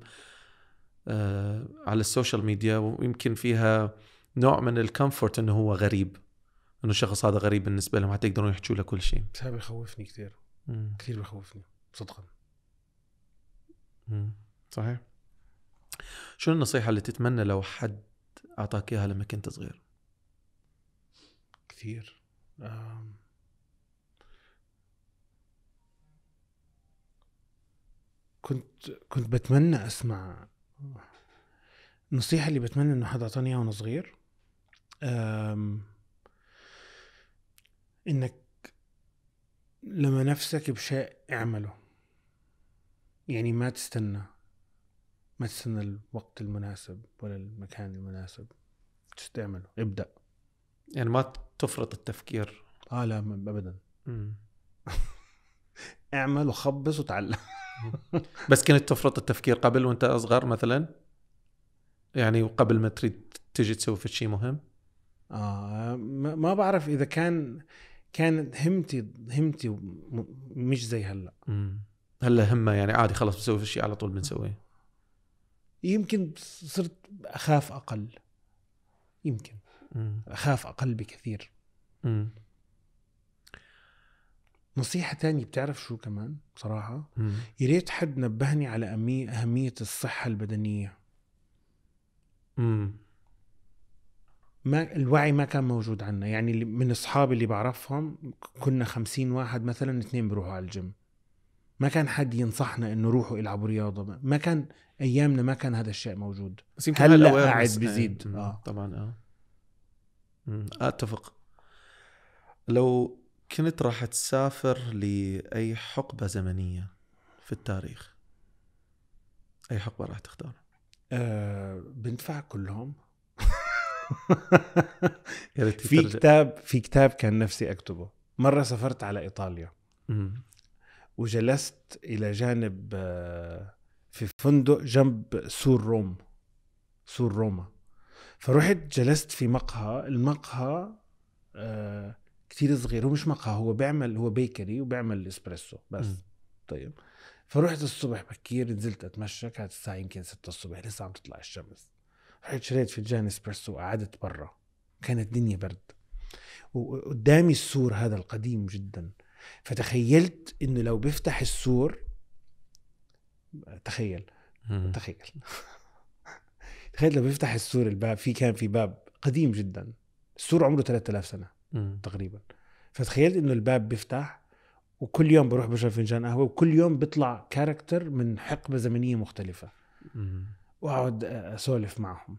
آه، على السوشيال ميديا ويمكن فيها نوع من الكمفورت انه هو غريب انه الشخص هذا غريب بالنسبه لهم حتى يقدرون يحكوا له كل شيء بس هذا بيخوفني كثير كثير بيخوفني صدقا مم. صحيح شنو النصيحه اللي تتمنى لو حد اعطاك اياها لما كنت صغير؟ كثير كنت كنت بتمنى اسمع النصيحة اللي بتمنى انه حدا اعطاني اياها وانا صغير انك لما نفسك بشيء اعمله يعني ما تستنى ما تستنى الوقت المناسب ولا المكان المناسب تستعمله ابدأ يعني ما تفرط التفكير اه لا ابدا اعمل وخبص وتعلم بس كنت تفرط التفكير قبل وانت اصغر مثلا يعني وقبل ما تريد تجي تسوي في شيء مهم آه ما بعرف اذا كان كانت همتي همتي مش زي هلا مم. هلا همه يعني عادي خلص بسوي في شيء على طول بنسويه يمكن صرت اخاف اقل يمكن اخاف اقل بكثير مم. نصيحه تانية بتعرف شو كمان بصراحه يا ريت حد نبهني على اهميه الصحه البدنيه مم. ما الوعي ما كان موجود عنا يعني من اصحابي اللي بعرفهم كنا خمسين واحد مثلا اثنين بروحوا على الجيم ما كان حد ينصحنا انه روحوا العبوا رياضه ما كان ايامنا ما كان هذا الشيء موجود بس يمكن هلا قاعد يعني. بزيد آه. طبعا اه اتفق لو كنت راح تسافر لاي حقبه زمنيه في التاريخ اي حقبه راح تختار؟ أه بنفع كلهم في كتاب في كتاب كان نفسي اكتبه مره سافرت على ايطاليا وجلست الى جانب آه، في فندق جنب سور روم سور روما فرحت جلست في مقهى المقهى آه كتير صغير هو مش مقهى هو بيعمل هو بيكري وبيعمل اسبريسو بس م. طيب فرحت الصبح بكير نزلت اتمشى كانت الساعه يمكن 6 الصبح لسه عم تطلع الشمس رحت شريت فنجان اسبريسو وقعدت برا كانت الدنيا برد وقدامي السور هذا القديم جدا فتخيلت انه لو بفتح السور تخيل تخيل تخيل لو بيفتح السور الباب في كان في باب قديم جدا السور عمره 3000 سنه تقريبا فتخيلت انه الباب بيفتح وكل يوم بروح بشرب فنجان قهوه وكل يوم بيطلع كاركتر من حقبه زمنيه مختلفه واقعد اسولف معهم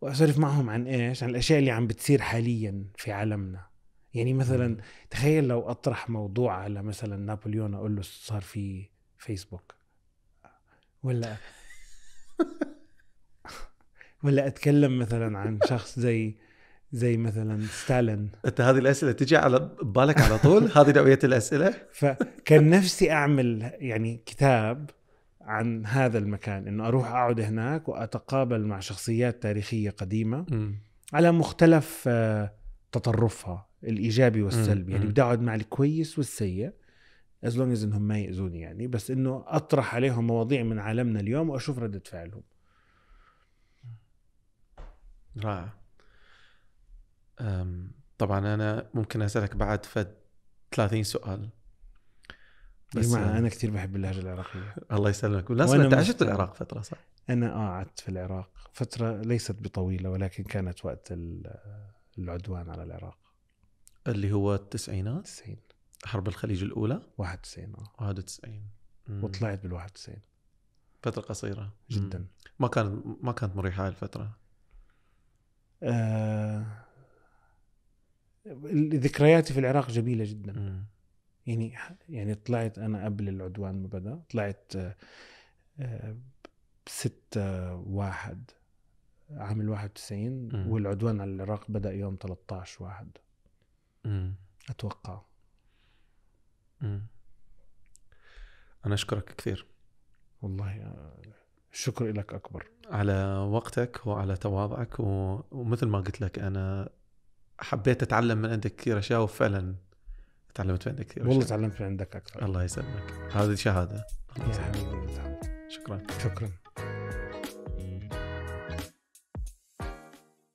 واسولف معهم عن ايش؟ عن الاشياء اللي عم بتصير حاليا في عالمنا يعني مثلا تخيل لو اطرح موضوع على مثلا نابليون اقول له صار في فيسبوك ولا ولا اتكلم مثلا عن شخص زي زي مثلا ستالين انت هذه الاسئله تجي على بالك على طول هذه نوعيه الاسئله فكان نفسي اعمل يعني كتاب عن هذا المكان انه اروح اقعد هناك واتقابل مع شخصيات تاريخيه قديمه م. على مختلف آه، تطرفها الايجابي والسلبي م. يعني بدي اقعد مع الكويس والسيء از لونج از انهم ما ياذوني يعني بس انه اطرح عليهم مواضيع من عالمنا اليوم واشوف رده فعلهم رائع طبعا انا ممكن اسالك بعد فد 30 سؤال بس جماعة انا كثير بحب اللهجه العراقيه الله يسلمك بالمناسبه انت عشت العراق فتره صح؟ انا قعدت آه، في العراق فتره ليست بطويله ولكن كانت وقت العدوان على العراق اللي هو التسعينات؟ التسعينات حرب الخليج الاولى 91 اه 91 وطلعت بال 91 فتره قصيره جدا ما كان ما كانت مريحه هاي الفتره آه... ذكرياتي في العراق جميله جدا مم. يعني يعني طلعت انا قبل العدوان ما بدا طلعت آه... آه، ستة واحد عام ال 91 والعدوان على العراق بدا يوم 13 واحد مم. اتوقع أنا أشكرك كثير والله الشكر آه، لك أكبر على وقتك وعلى تواضعك و... ومثل ما قلت لك أنا حبيت أتعلم من عندك كثير أشياء وفعلا تعلمت من عندك كثير والله تعلمت من عندك أكثر الله يسلمك هذه شهادة الله يسلمك شكرا شكرا